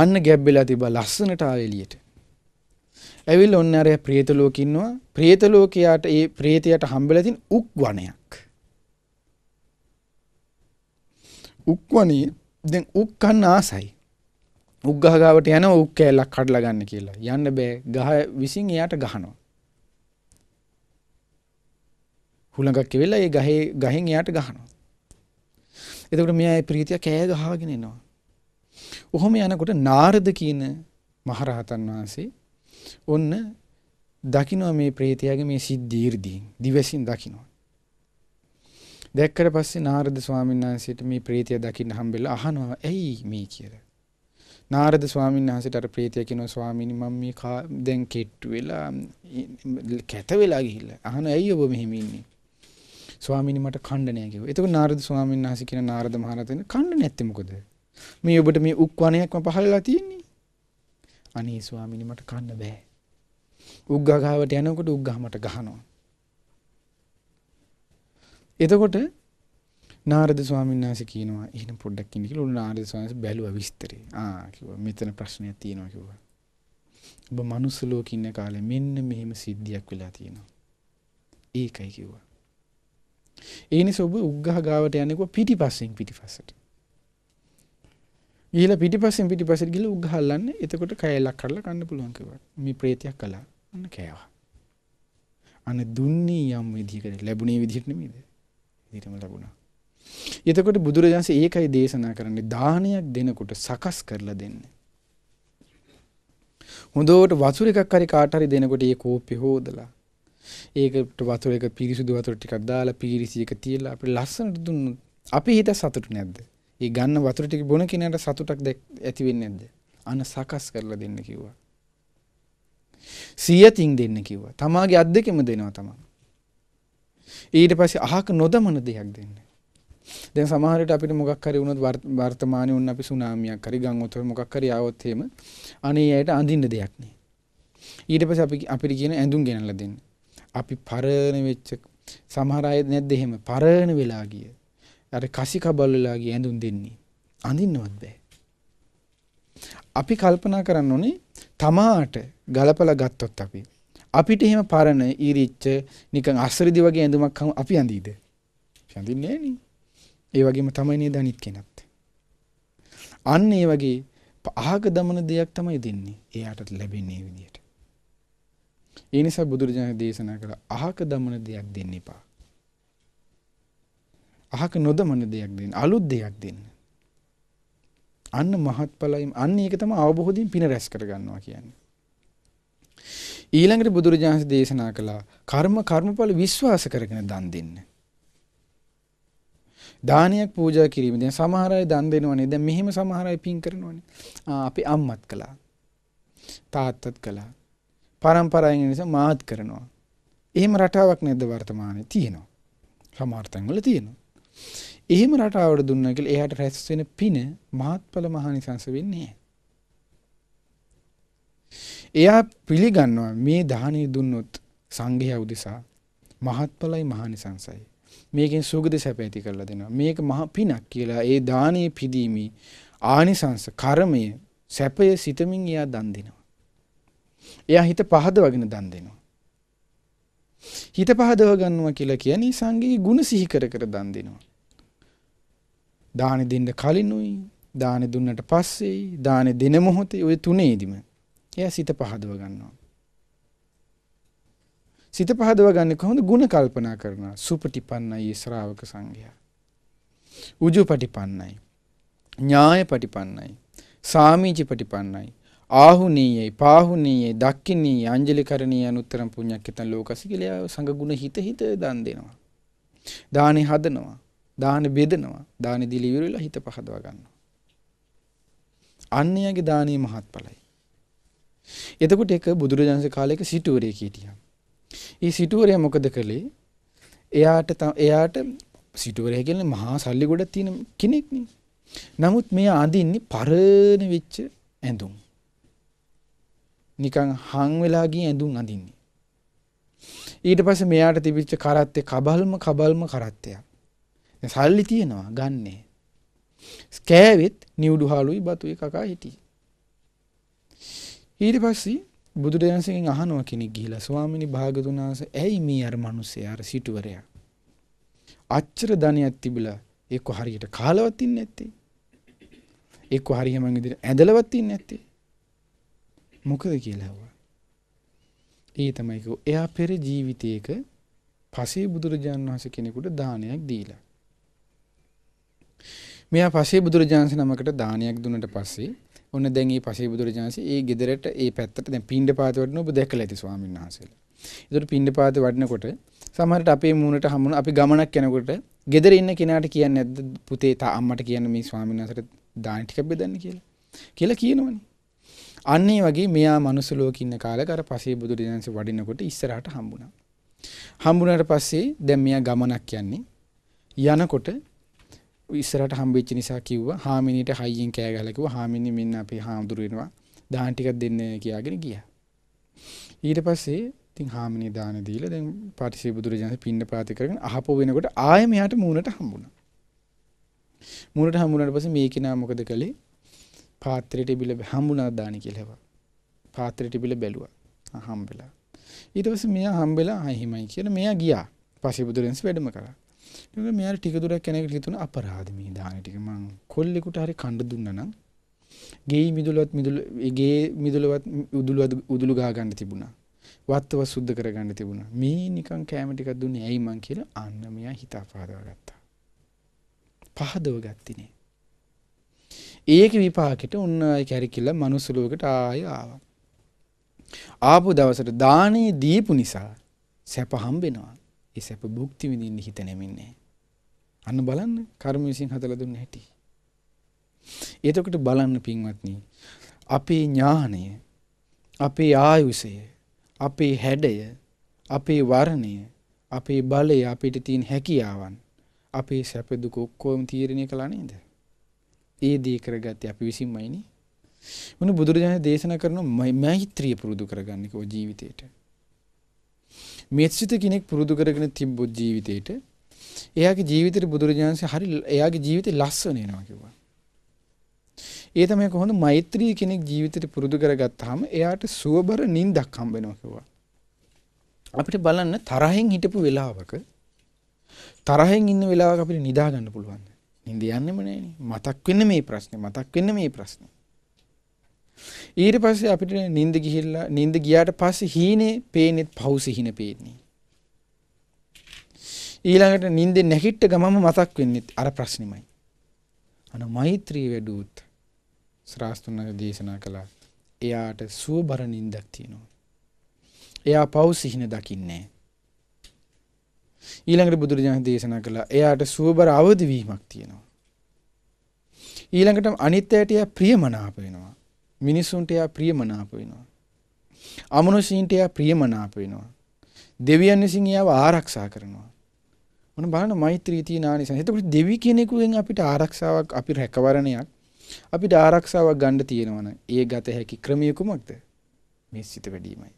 අන්න ගැබ් වෙලා තිබ්බා ලස්සනට ආය එළියට. ඇවිල්ලා ඔන්න අර ප්‍රේත ලෝකෙ ඉන්නවා. ප්‍රේත ලෝකයට ඒ ප්‍රේතයට හම්බෙලා තින් උක් වනයක්. උක් වනේ දැන් උක් කන්න ආසයි. උක් ගහ ගාවට යනවා උක් කෑල්ලක් කඩලා ගන්න කියලා. යන්න බෑ. ගහ විසින් එයාට ගහනවා. හුළඟක් වෙලා ඒ ගහේ ගහෙන් එයාට ගහනවා. එතකොට මෙයා ඒ ප්‍රීතිය කෑ ගහගෙන එනවා. කොහොම යනකොට නාරද කියන මහරහතන් වහන්සේ ඔන්න දකිනවා මේ ප්‍රේතයාගේ මේ සිද්ධීර්දීන් දිවසින් දකිනවා. දැක්කට පස්සේ නාරද ස්වාමීන් වහන්සේට මේ ප්‍රේතය දකින්න හම්බෙලා අහනවා ඇයි මේ කියලා. නාරද ස්වාමීන් වහන්සේට අර ප්‍රේතය කියනවා ස්වාමීනි මම මේ දැන් කෙට්ටු වෙලා කැත වෙලා ගිහිල්ලා අහන ඇයි ඔබ මෙහෙම ඉන්නේ? ස්වාමීනි මට කණ්ඩණය කිව්වා. එතකොට නාරද ස්වාමීන් වහන්සේ කියන නාරද මහරහතන් කණ්ඩ නැත්තේ මොකද? මේ ඔබට මේ උක් වනයක්ම පහලලා තියෙන්නේ. අනේ ස්වාමීනි මට කන්න බෑ. උග්ගා ගාවට යනකොට උග්ගා මට ගහනවා. එතකොට නාරද ස්වාමීන් වහන්සේ කියනවා එහෙනම් පොඩ්ඩක් ඉන්න කියලා උන් නාරද ස්වාමීන් වහන්සේ බැලුවා විස්තරේ. ආ කිව්වා මෙතන ප්‍රශ්නයක් තියෙනවා කිව්වා. ඔබ මනුස්ස ලෝකේ ඉන්න කාලේ මෙන්න මෙහෙම සිද්ධියක් වෙලා තියෙනවා. ඒකයි කිව්වා. ඒ නිසා ඔබ උග්ගහ ගාවට යන්නේ කො පිටිපස්සෙන් පිටිපස්සට. ගිහිලා පිටිපස්සෙන් පිටිපස්සට ගිහිලා උගහල්ලන්න. එතකොට කෑල්ලක් කරලා කන්න පුළුවන් කිව්වා. මේ ප්‍රේතයක් කළා. අන්න කෑවා. අන්න දුන්නේ යම් විදිහකට ලැබුණේ විදිහට නෙමෙයිද? විදිහටම ලැබුණා. එතකොට බුදුරජාන්සේ ඒකයි දේශනා කරන්නේ දානයක් දෙනකොට සකස් කරලා දෙන්න. හොඳට වතුර එකක් හරි කාට හරි දෙනකොට ඒ කෝපේ හොදලා ඒකට වතුර එක පිරිසුදු වතුර ටිකක් දාලා පීරිසියක තියලා අපිට ලස්සනට දුන්නොත් අපි හිත සතුටු නැද්ද? ඒ ගන්න වතුර ටික බොන කෙනාට සතුටක් ඇති වෙන්නේ නැද්ද? අන සකස් කරලා දෙන්න කිව්වා. සියතින් දෙන්න කිව්වා. තමාගේ අත් දෙකෙම දෙනවා තමා. ඊට පස්සේ අහක නොදමන දෙයක් දෙන්න. දැන් සමහර විට අපිට මොකක් හරි වුණොත් වර්තමානයේ වුණ අපි සුනාමියක් හරි ගම් උතුර මොකක් හරි ආවොත් එහෙම අනේ ඇයට අඳින්න දෙයක් නෑ. ඊට පස්සේ අපි අපිට කියන ඇඳුම් ගෙනල්ලා දෙන්න. අපි පරණ වෙච්ච සමහර අය නැද්ද එහෙම පරණ වෙලා ගිය අර කසිකබල්ලලාගේ ඇඳුම් දෙන්නේ. අඳින්නවත් බෑ. අපි කල්පනා කරන්න ඕනේ තමාට ගලපලා ගත්තොත් අපි අපිට එහෙම පරණ ඊරිච්ච නිකන් අස්රිදි වගේ ඇඳුමක් අපි අඳීද? අපි අඳින්නේ නෑනේ. ඒ වගේම තමයි නේද අනිත් කෙනත්. අන්න ඒ වගේ අහක දමන දෙයක් තමයි දෙන්නේ. එයාටත් ලැබෙන්නේ මේ විදිහට. ඒ නිසා බුදුරජාණන් දේශනා කළ අහක දමන දෙයක් දෙන්න එපා. අහක නොදමන දෙයක් දෙන්න අලුත් දෙයක් දෙන්න අන්න මහත්ඵලයි අන්න ඒක තමයි අවබෝධයෙන් පින රැස් කර ගන්නවා කියන්නේ ඊළඟට බුදුරජාණන් වහන්සේ දේශනා කළා කර්ම කර්මඵල විශ්වාස කරගෙන දන් දෙන්න දානයක් පූජා කිරීම දැන් සමහර අය දන් දෙනවනේ දැන් මෙහෙම සමහර අය පින් කරනවනේ අපි අම්මත් කළා තාත්තත් කළා පරම්පරාවෙන් නිසා මාත් කරනවා එහෙම රටාවක් නැද්ද වර්තමානයේ තියෙනවා සමහර තැන්වල තියෙනවා එහෙම රටාවට දුන්නා කියලා එයාට රැස් වෙන පින මහත්ඵල මහානිසංස වෙන්නේ නැහැ. එයා පිළිගන්නවා මේ දාහනිය දුන්නොත් සංඝයා උදෙසා මහත්ඵලයි මහානිසංසයි. මේකෙන් සුගති සැප ඇති කරලා දෙනවා. මේක මහ පිනක් කියලා ඒ දානීය පිදීමේ ආනිසංස කර්මය සැපය සිතමින් එයා දන් දෙනවා. එයා හිත පහදවගෙන දන් දෙනවා. හිත පහදව ගන්නවා කියලා කියන්නේ සංඝයේ ගුණ සිහි කර කර දන් දෙනවා. දාන දෙන්න කලිනුයි, දාන දුන්නට පස්සේයි, දාන දෙන මොහොතේ ওই තුනේදිම එයා සිත පහදව ගන්නවා. සිත පහදව ගන්න කොහොමද? ගුණ කල්පනා කරනවා. සුපටිපන්නයි ශ්‍රාවක සංඝයා. උජුපටිපන්නයි. ඥායපටිපන්නයි. සාමීචිපටිපන්නයි. ආහුනීයේ පාහුනීයේ දක්කිනී අංජලි කරණීය අනුත්තරම් පුණ්‍යක්කිතං ලෝකසි කියලා සංගුණ හිත හිත දන් දෙනවා. දානේ හදනවා. දානේ බෙදනවා. දානේ දීලා ඉවරලා හිත පහදවා ගන්නවා. අන්නයගේ දානේ මහත්ඵලයි. එතකොට එක බුදුරජාණන්සේ කාලයක සිටුවරයෙක් හිටියා. ඒ සිටුවරයා මොකද කළේ? එයාට එයාට සිටුවරය කියන්නේ මහා සල්ලි ගොඩක් තියෙන කෙනෙක් නමුත් මෙයා අඳින්නේ පරණ වෙච්ච ඇඳුම්. නිකන් හම් වෙලා ගිය ඇඳුම් අඳින්නේ. ඊට පස්සේ මෙයාට තිබිච්ච කරත්තේ කබල්ම කබල්ම කරත්තයක්. සල්ලි තියෙනවා ගන්නේ. ස්කෑවෙත් නිවුඩු හාලුයි බතුයි කකා හිටියේ. ඊට පස්සේ බුදුරජාණන්සේගෙන් අහනවා කෙනෙක් ගිහිලා ස්වාමිනී භාගතුන් වහන්සේ ඇයි මේ අර මිනිස්සයා අර සිටුවරයා අච්චර ධනයක් තිබිලා එක්ක හරියට කාලවත් ඉන්නේ නැත්තේ එක්ක හරියම ඇඳලවත් ඉන්නේ නැත්තේ මොකද කියලා ඇහුවා. ඒ තමයි කිව්ව. එයා පෙර ජීවිතයක පසේ බුදුරජාණන් වහන්සේ කෙනෙකුට දානයක් දීලා. මෙයා පසේ බුදුරජාණන්සේ නමකට දානයක් දුන්නට පස්සේ ඔන්න දැන් මේ පසේ බුදුරජාණන්සේ ඒ ගෙදරට ඒ පැත්තට දැන් පිණ්ඩපාත වඩන ඔබ දැකලා ඇති ස්වාමීන් වහන්සේලා. ඒතර පිණ්ඩපාත වඩනකොට සමහරට අපේ මූණට හමුණ අපි ගමනක් යනකොට ගෙදර ඉන්න කෙනාට කියන්නේ නැද්ද පුතේ තා අම්මට කියන්න මේ ස්වාමීන් වහන්සේට දාන ටිකක් බෙදන්න කියලා. කියලා කියනවනේ. අන්න ඒ වගේ මෙයා මනුස්ස ලෝකෙ ඉන්න කාලේ අර පසේ බුදු දිනන්ස වඩිනකොට ඉස්සරහට හම්බුණා. හම්බුණාට පස්සේ දැන් මෙයා ගමනක් යන්නේ. යනකොට ඉස්සරහට හම්බෙච්ච නිසා කිව්වා හාමිනීට හයියෙන් කෑ ගහලා කිව්වා හාමිනී මෙන්න අපි හාමුදුරු වෙනවා. දාන ටිකක් දෙන්න කියාගෙන ගියා. ඊට පස්සේ ඉතින් හාමිනී දාන දීලා දැන් පටිසේ බුදුරජාණන් පින්න පාති කරගෙන අහපෝ වෙනකොට ආයෙ මෙයාට මූණට හම්බුණා. මූණට හම්බුණාට පස්සේ මේ කෙනා මොකද කළේ? පාත්‍රයට බිල හම්බුණාද දානි කියලා හෙව්වා. පාත්‍රයට බිල බැලුවා. හම්බෙලා. ඊට පස්සේ මෙයා හම්බෙලා අහිමයි කියලා මෙයා ගියා. පසිබුදුරෙන්ස් වැඩම කරා. ඊට මෙයාට ටික දුරක් කෙනෙක්ට හිතුණ අපරාධ මේ දානි ටික මං කොල්ලෙකුට හරි කණ්ඩ දුන්නා නම් ගේ මිදුලවත් මිදුල ගේ මිදුලවත් උදුලවත් උදුළු ගහ ගන්න තිබුණා. වත්තව සුද්ධ කර ගන්න තිබුණා. මේ නිකන් කෑම ටිකක් දුන්නේ ඇයි මං කියලා අන්න මෙයා හිත අපහදව ගත්තා. පහදව ගත්තිනේ. ඒක විපාකෙට ඔන්න අය කැරිකිල්ල මනුස්සලෝකට ආය ආවා. ආපු දවසට දානයේ දීපු නිසා සැප හම්බෙනවා. ඒ සැප භුක්ති විඳින්න හිත නැමින්නේ. අන්න බලන්න කර්ම විසින් හදලා දුන්න හැටි. එතකොට බලන්න පින්වත්නි අපේ ඥානය අපේ ආයුෂය අපේ හැඩය අපේ වර්ණය අපේ බලය අපිට තියෙන හැකියාවන් අපේ සැප දුක ඔක්කොම තීරණය කළා නේද? ඒ දේ කරගත්තේ අපි විසින්මයිනි. මොන බුදුරජාණන් දේශනා කරන මෛත්‍රිය පුරුදු කරගන්න ඕ ජීවිතේට. මෙත්සිත කෙනෙක් පුරුදු කරගෙන තිබ්බොත් ජීවිතේට එයාගේ ජීවිතේ බුදුරජාණන්සේ හරි එයාගේ ජීවිතේ ලස්සන වෙනවා කිව්වා. ඒ තමයි කොහොමද මෛත්‍රී කෙනෙක් ජීවිතේට පුරුදු කරගත්තාම එයාට සුවබර නිින්දක් හම්බ වෙනවා කිව්වා. අපිට බලන්න තරහෙන් හිටපු වෙලාවක තරහෙන් ඉන්න වෙලාවක අපිට නිදා ගන්න පුළුවන්. නිින්ද යන්නෙම නෑනේ. මතක් වෙන්න මේ ප්‍රශ්නේ, මතක් වෙන්න මේ ප්‍රශ්නේ. ඊට පස්සේ අපිට නිින්ද ගිහිල්ලා නිින්ද ගියාට පස්සේ හීනේ පේන්නේ පහුසි හින පේන්නේ. ඊළඟට නිින්දේ නැගිට්ට ගමම මතක් වෙන්නේ අර ප්‍රශ්නෙමයි. අන මෛත්‍රී වැඩුවොත් ශ්‍රාස්තුනක දේශනා කළා. එයාට සුවබර නිින්දක් තියෙනවා. එයා පව් සිහින දකින්නේ ඊළඟට බුදුරජාණන් දේශනා කළා එයාට සුවබර අවදි වීමක් තියෙනවා. ඊළඟට අනිත් ඇයට එයා ප්‍රියමනාප වෙනවා. මිනිසුන්ට එයා ප්‍රියමනාප වෙනවා. අමනුෂ්‍යීන්ට එයා ප්‍රියමනාප වෙනවා. දෙවියන් විසින් එයාව ආරක්ෂා කරනවා. මොන බලන්න මෛත්‍රී තියෙන ආනිසංස. එතකොට දෙවි කෙනෙකුෙන් අපිට ආරක්ෂාවක් අපි රැකවරණයක් අපිට ආරක්ෂාවක් ගන්න තියෙනවනේ. ඒ ගත හැකි ක්‍රමය කුමක්ද? මේ සිත වැඩිමයි.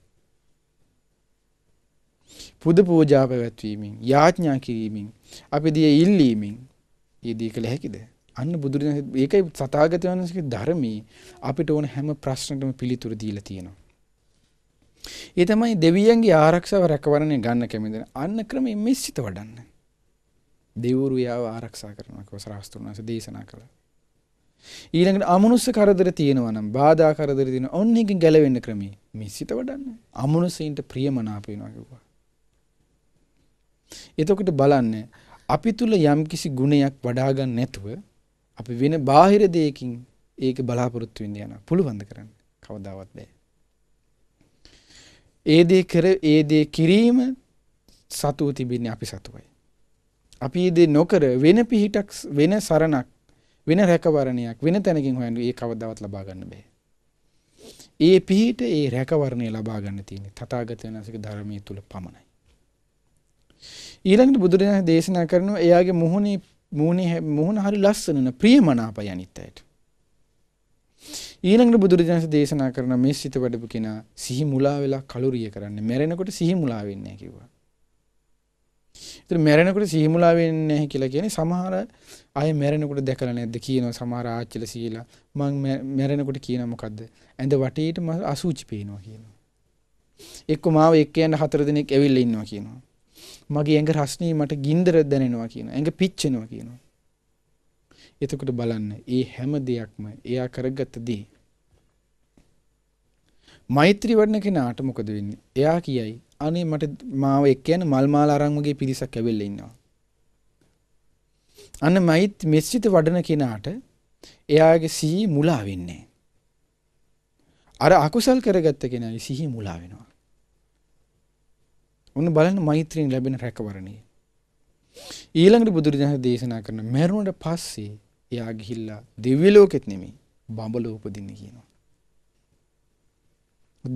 පුද පූජා පැවැත්වීමෙන් යාඥා කිරීමෙන් අපි දිය ඉල්ලීමෙන් ඊදී කළ හැකිද? අන්න බුදුරජාණන් ඒකයි සතාගත වහන්සේගේ ධර්මී අපිට ඕන හැම ප්‍රශ්නකටම පිළිතුරු දීලා තියෙනවා. ඒ තමයි දෙවියන්ගේ ආරක්ෂාව රැකවරණය ගන්න කැමතිද? අන්න ක්‍රමයේ මෙසිත වඩන්න. දෙවුරු යාව ආරක්ෂා කරනවා කියලා සරහස්තුනාස දේශනා කළා. ඊළඟට අමනුස්ස කරදර තියෙනවා නම් බාධා කරදර තියෙනවා. ඔන්න එකෙන් ගැලවෙන්න ක්‍රමයේ මෙසිත වඩන්න. අමනුස්සයින්ට ප්‍රියමනාප වෙනවා කිව්වා. එතකොට බලන්න අපි තුල යම්කිසි ගුණයක් වඩා ගන්න නැතුව අපි වෙන බාහිර දෙයකින් ඒක බලාපොරොත්තු වෙන්න යනවා. පුළුවන්ද කරන්න? කවදාවත් බෑ. ඒ දේ කර ඒ දේ කිරීම සතුව තිබෙන්නේ අපි සතුවයි. අපි මේ දේ නොකර වෙන පිහිටක් වෙන සරණක් වෙන රැකවරණයක් වෙන තැනකින් හොයන්න ඒ කවදාවත් ලබා ගන්න බෑ. ඒ පිහිට ඒ රැකවරණය ලබා ගන්න තියෙන්නේ තථාගතයන් වහන්සේගේ ධර්මයේ තුල පමණයි. ඊළඟට බුදුරජාණන් දේශනා කරනවා එයාගේ මුහුණේ මුහුණේ මුහුණ හරි ලස්සනන ප්‍රියමනාප යනිත් ඇයට. ඊළඟට බුදුරජාණන් දේශනා කරන මේ සිත වැඩපු කෙනා සිහි මුලා වෙලා කලුරිය කරන්නේ. මැරෙනකොට සිහි මුලා වෙන්නේ කිව්වා. ඉතින් මැරෙනකොට සිහි මුලා වෙන්නේ නැහැ කියලා කියන්නේ සමහර අය මැරෙනකොට දැකලා නැද්ද කියනවා සමහර ආච්චිල සීලා මං මැරෙනකොට කියන මොකද්ද? ඇඳ වටේට අසූචි පේනවා කියනවා. එක්ක මාව එක්ක යන හතර දිනක් ඇවිල්ලා ඉන්නවා කියනවා. මගේ ඇඟ රස්නේ මට ගින්දර දැනෙනවා කියන ඇඟ පිච්චෙනවා කියනවා. එතකොට බලන්න ඒ හැම දෙයක්ම එයා කරගත්ත දේ. මෛත්‍රී වඩන කෙනාට මොකද වෙන්නේ? එයා කියයි අනේ මට මාව එක්ක යන මල්මාල අරන් වගේ පිරිසක් ඇවිල්ලා ඉන්නවා. අන්න මෛත් මෙස්සිත වඩන කෙනාට එයාගේ සිහි මුලා වෙන්නේ. අර අකුසල් කරගත්ත කෙනාගේ සිහි මුලා වෙනවා. ඔන්න බලන්න මෛත්‍රියෙන් ලැබෙන රැකවරණය. ඊළඟට බුදුරජාණන් දේශනා කරන මැරුණට පස්සේ එයා ගිහිල්ලා දිව්‍ය ලෝකෙත් නෙමෙයි බඹලෝ උපදින්න කියනවා.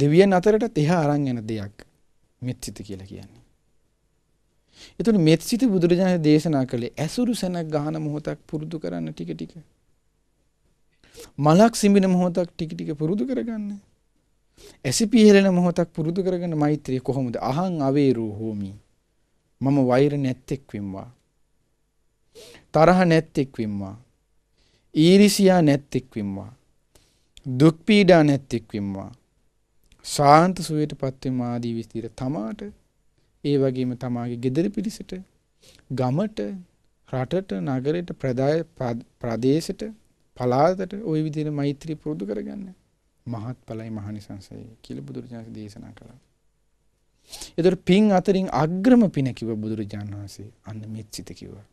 දෙවියන් අතරටත් එහා අරන් යන දෙයක් මෙත්සිත කියලා කියන්නේ. එතකොට මෙත්සිත බුදුරජාණන් දේශනා කළේ ඇසුරු සැනක් ගහන මොහොතක් පුරුදු කරන්න ටික ටික. මලක් සිඹින මොහොතක් ටික ටික පුරුදු කරගන්න. ඇසි පිහිරෙන මොහොතක් පුරුදු කරගෙන මෛත්‍රිය කොහොමද? අහං අවේරෝ හෝමි. මම වෛර නැත්තෙක් විම්වා. තරහ නැත්තෙක් විම්වා. ඊරිසියා නැත්තෙක් විම්වා. දුක් පීඩා නැත්තෙක් විම්වා. ශාන්ත සුවයට පත්වීම ආදී විස්තර තමාට ඒ වගේම තමාගේ ගෙදර පිරිසට ගමට රටට නගරයට ප්‍රදේශයට පලාතට ওই විදිහට මෛත්‍රී පුරුදු කරගන්න. මහත්ඵලයි මහනිසංසයි කියලා බුදුරජාණන් දේශනා කළා. ඒතර පින් අතරින් අග්‍රම පින කිව්ව බුදුරජාණන් වහන්සේ අන්න මෙත්සිත කිව්වා.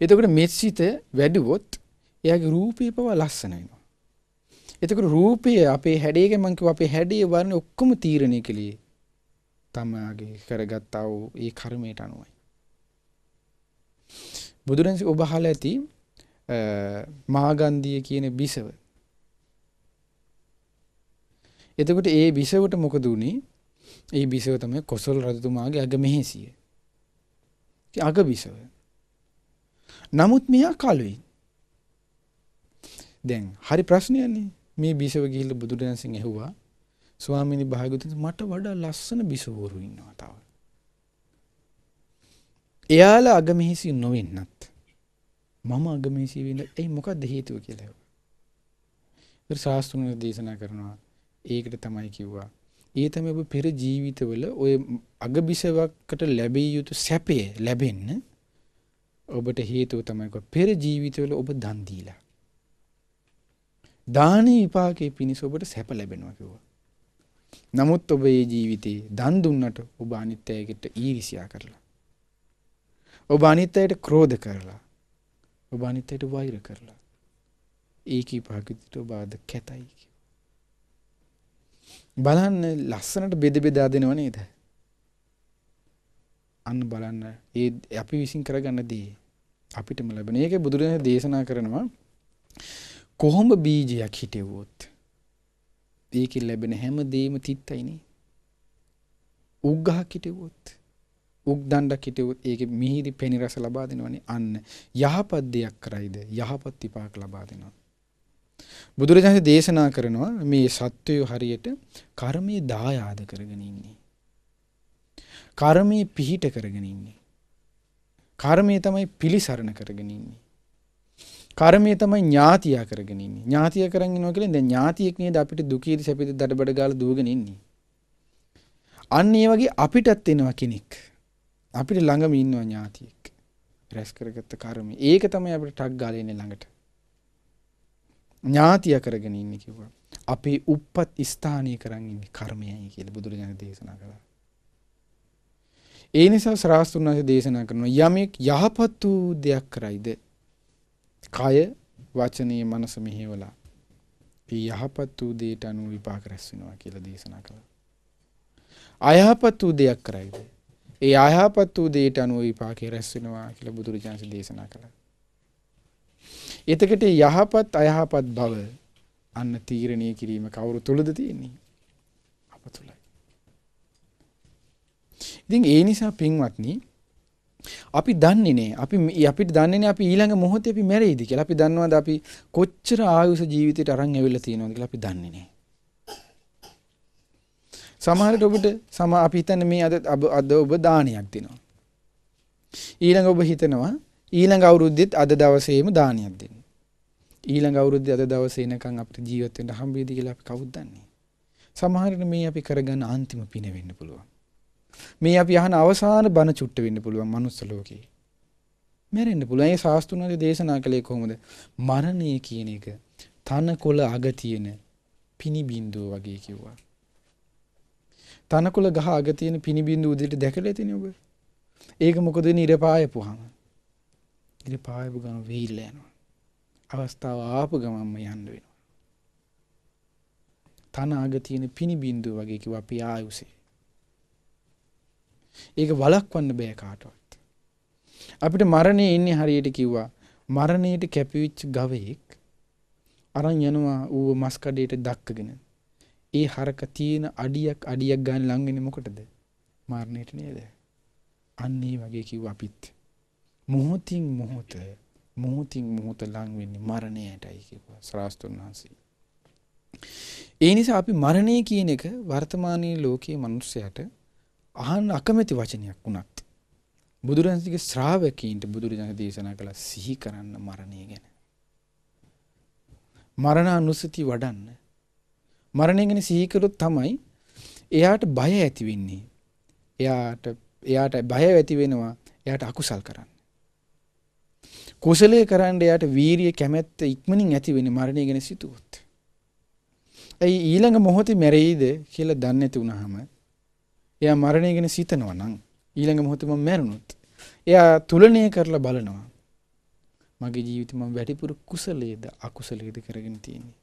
එතකොට මෙත්සිත වැඩුවොත් එයාගේ රූපේ පවා ලස්සන වෙනවා. එතකොට රූපය අපේ හැඩයේ මං කිව්වා අපේ හැඩයේ වර්ණ ඔක්කොම තීරණය කළේ තමාගේ කරගත්තා වූ ඒ කර්මයට අනුවයි. බුදුරජාණන් ඔබ අහලා ඇති මාගන්ධිය කියන බිසව එතකොට ඒ බිසවට මොකද වුණේ? ඒ බිසව තමයි කොසල් රජතුමාගේ අග මෙහෙසිය. අග බිසව. නමුත් මෙයා කලුයි. දැන් හරි ප්‍රශ්නයනේ. මේ බිසව ගිහිල්ලා බුදුරජාණන්සෙන් ඇහුවා ස්වාමීනි භාග්‍යවතුන් මට වඩා ලස්සන බිසවරු ඉන්නවා තව. එයාලා අගමහිසි නොවෙන්නත් මම අගමහිසි වෙන්න ඒ මොකක්ද හේතුව කියලා. ඒක ශාස්ත්‍රඥ දේශනා කරනවා. ඒකට තමයි කිව්වා. ඒ තමයි ඔබ පෙර ජීවිතවල ඔය අගබිසවකට ලැබිය යුතු සැපය ලැබෙන්න ඔබට හේතුව තමයි පෙර ජීවිතවල ඔබ දන් දීලා. දානේ විපාකයේ පිණිස ඔබට සැප ලැබෙනවා කිව්වා. නමුත් ඔබ ඒ ජීවිතේ දන් දුන්නට ඔබ අනිත් අයකට ඊර්ෂ්‍යා කරලා. ඔබ අනිත් අයට ක්‍රෝධ කරලා. ඔබ අනිත් අයට වෛර කරලා. ඒකී පාකිතට ඔබ අද කැතයි කිය. බලන්න ලස්සනට බෙද බෙදා දෙනව නේද? අන්න බලන්න ඒ අපි විශ්ින් කරගන්න දේ අපිටම ලැබෙන. ඒක බුදුරජාණන් දේශනා කරනවා කොහොඹ බීජයක් හිටෙව්වොත් ඒකෙන් ලැබෙන හැම දෙයක්ම තිත්තයිනේ. උග්ගහක් හිටෙව්වොත් උක් දණ්ඩක් හිටෙව්වොත් ඒකේ මිහිරි පෙනි රස ලබා දෙනවනේ. අන්න යහපත් දෙයක් කරයිද යහපත් විපාක ලබා දෙනවා. බුදුරජාණන් දේශනා කරනවා මේ සත්වය හරියට කර්මය දායාද කරගෙන ඉන්නේ. කර්මය පිහිට කරගෙන ඉන්නේ. කර්මය තමයි පිළිසරණ කරගෙන ඉන්නේ. කර්මය තමයි ඥාතියා කරගෙන ඉන්නේ. ඥාතිය කරන් ඉනවා කියන්නේ දැන් ඥාතියෙක් නේද අපිට දුකීද සැපීද දඩබඩ ගාලා දුවගෙන ඉන්නේ. අන්න ඒ වගේ අපිටත් එනවා කෙනෙක්. අපිට ළඟම ඉන්නවා ඥාතියෙක්. රැස් කරගත්ත කර්මය. ඒක තමයි අපිට ටක් ගාලා ඉන්නේ ළඟට. ඥාතිය කරගෙන ඉන්න කිව්වා. අපේ උප්පත් ස්ථානීය කරන් ඉන්නේ කර්මයයි කියලා බුදුරජාණන් දේශනා කළා. ඒ නිසා ශ්‍රාස්තුන් වහන්සේ දේශනා කරනවා යමෙක් යහපත් වූ දෙයක් කරයිද කය වචනයේ මනස මෙහෙवला ඒ යහපත් වූ දෙයට අනුව විපාක රැස් වෙනවා කියලා දේශනා කළා. අයහපත් වූ දෙයක් කරයිද ඒ අයහපත් වූ දෙයට අනුව විපාකේ රැස් වෙනවා කියලා බුදුරජාණන් දේශනා කළා. එතකට යහපත් අයහපත් බව අන්න තීරණය කිරීම කවුරු තුළද තියෙන්නේ අප තුළයි. ඉතින් ඒ නිසා පින්වත්නි අපි දන්නේ නේ අපි අපිට දන්නේ නේ අපි ඊළඟ මොහොතේ අපි මැරෙයිද කියලා. අපි දන්නවද අපි කොච්චර ආයුෂ ජීවිතයට අරන් ඇවිල්ලා තියෙනවද කියලා අපි දන්නේ නේ. සමහරට ඔබට සම අපි හිතන්නේ මේ අද අද ඔබ දානයක් දෙනවා. ඊළඟ ඔබ හිතනවා ඊළඟ අවුරුද්දෙත් අද දවසේම දානයක් දෙන්න. ඊළඟ අවුරුද්දේ අද දවසේ එනකන් අපිට ජීවත් වෙන්න හම්බෙයිද කියලා අපි කවුද දන්නේ? සමහරට මේ අපි කරගන්න අන්තිම පින වෙන්න පුළුවන්. මේ අපි අහන අවසාන බණ චුට්ට වෙන්න පුළුවන් manuss ලෝකේ. මැරෙන්න පුළුවන්. ඒ ශාස්ත්‍රඥයෝ දේශනා කළේ කොහොමද? මරණය කියන එක තනකොළ අග තියෙන පිනි බින්දුව වගේ කිව්වා. තනකොළ ගහ අග තියෙන පිනි බින්දුව උදේට දැකලා තියෙන ඔබ. ඒක මොකද වෙන්නේ ඉරපායපුවාම? ඉතින් පායපු ගම වෙහිලා යනවා. අවස්ථාව ආපු ගමන්ම යන්න වෙනවා. තනාග තියෙන පිනි බින්දුව වගේ කිව්ව අපි ආයුෂේ. ඒක වළක්වන්න බෑ කාටවත්. අපිට මරණය ඉන්නේ හරියට කිව්වා මරණයට කැපිවිච්ච ගවයෙක් අරන් යනවා ඌව මස් කඩේට දක්කගෙන. ඒ හරක තියෙන අඩියක් අඩියක් ගන්න ලං වෙන්නේ මොකටද? මරණයට නේද? අන්න ඒ වගේ කිව්වා අපිත්. මොහොතින් මොහොත මොහොතින් මොහොත ලං වෙන්නේ මරණයටයි කිව්වා ශාස්ත්‍රඥ වහන්සේ. ඒ නිසා අපි මරණය කියන එක වර්තමානයේ ලෝකයේ මිනිස්සයාට අහන්න අකමැති වචනයක් වුණත් බුදුරජාණන්ගේ ශ්‍රාවකීන්ට බුදුරජාණන් දේශනා කළ සිහි කරන්න මරණය ගැන. මරණානුස්සති වඩන්න. මරණය ගැන සිහි කළොත් තමයි එයාට බය ඇති වෙන්නේ. එයාට එයාට බය ඇති වෙනවා එයාට අකුසල් කරන්න. කුසලයේ කරන්න යාට වීරිය කැමැත්ත ඉක්මනින් ඇති වෙන්නේ මරණය ගැන සිතුවොත්. ඇයි ඊළඟ මොහොතේ මැරෙයිද කියලා දන්නේ නැති වුනහම එයා මරණය ගැන සිතනවා නම් ඊළඟ මොහොතේ මම මැරුණොත් එයා තුලණය කරලා බලනවා. මගේ ජීවිතේ මම වැඩිපුර කුසලයේද අකුසලයේද කරගෙන තියෙන්නේ.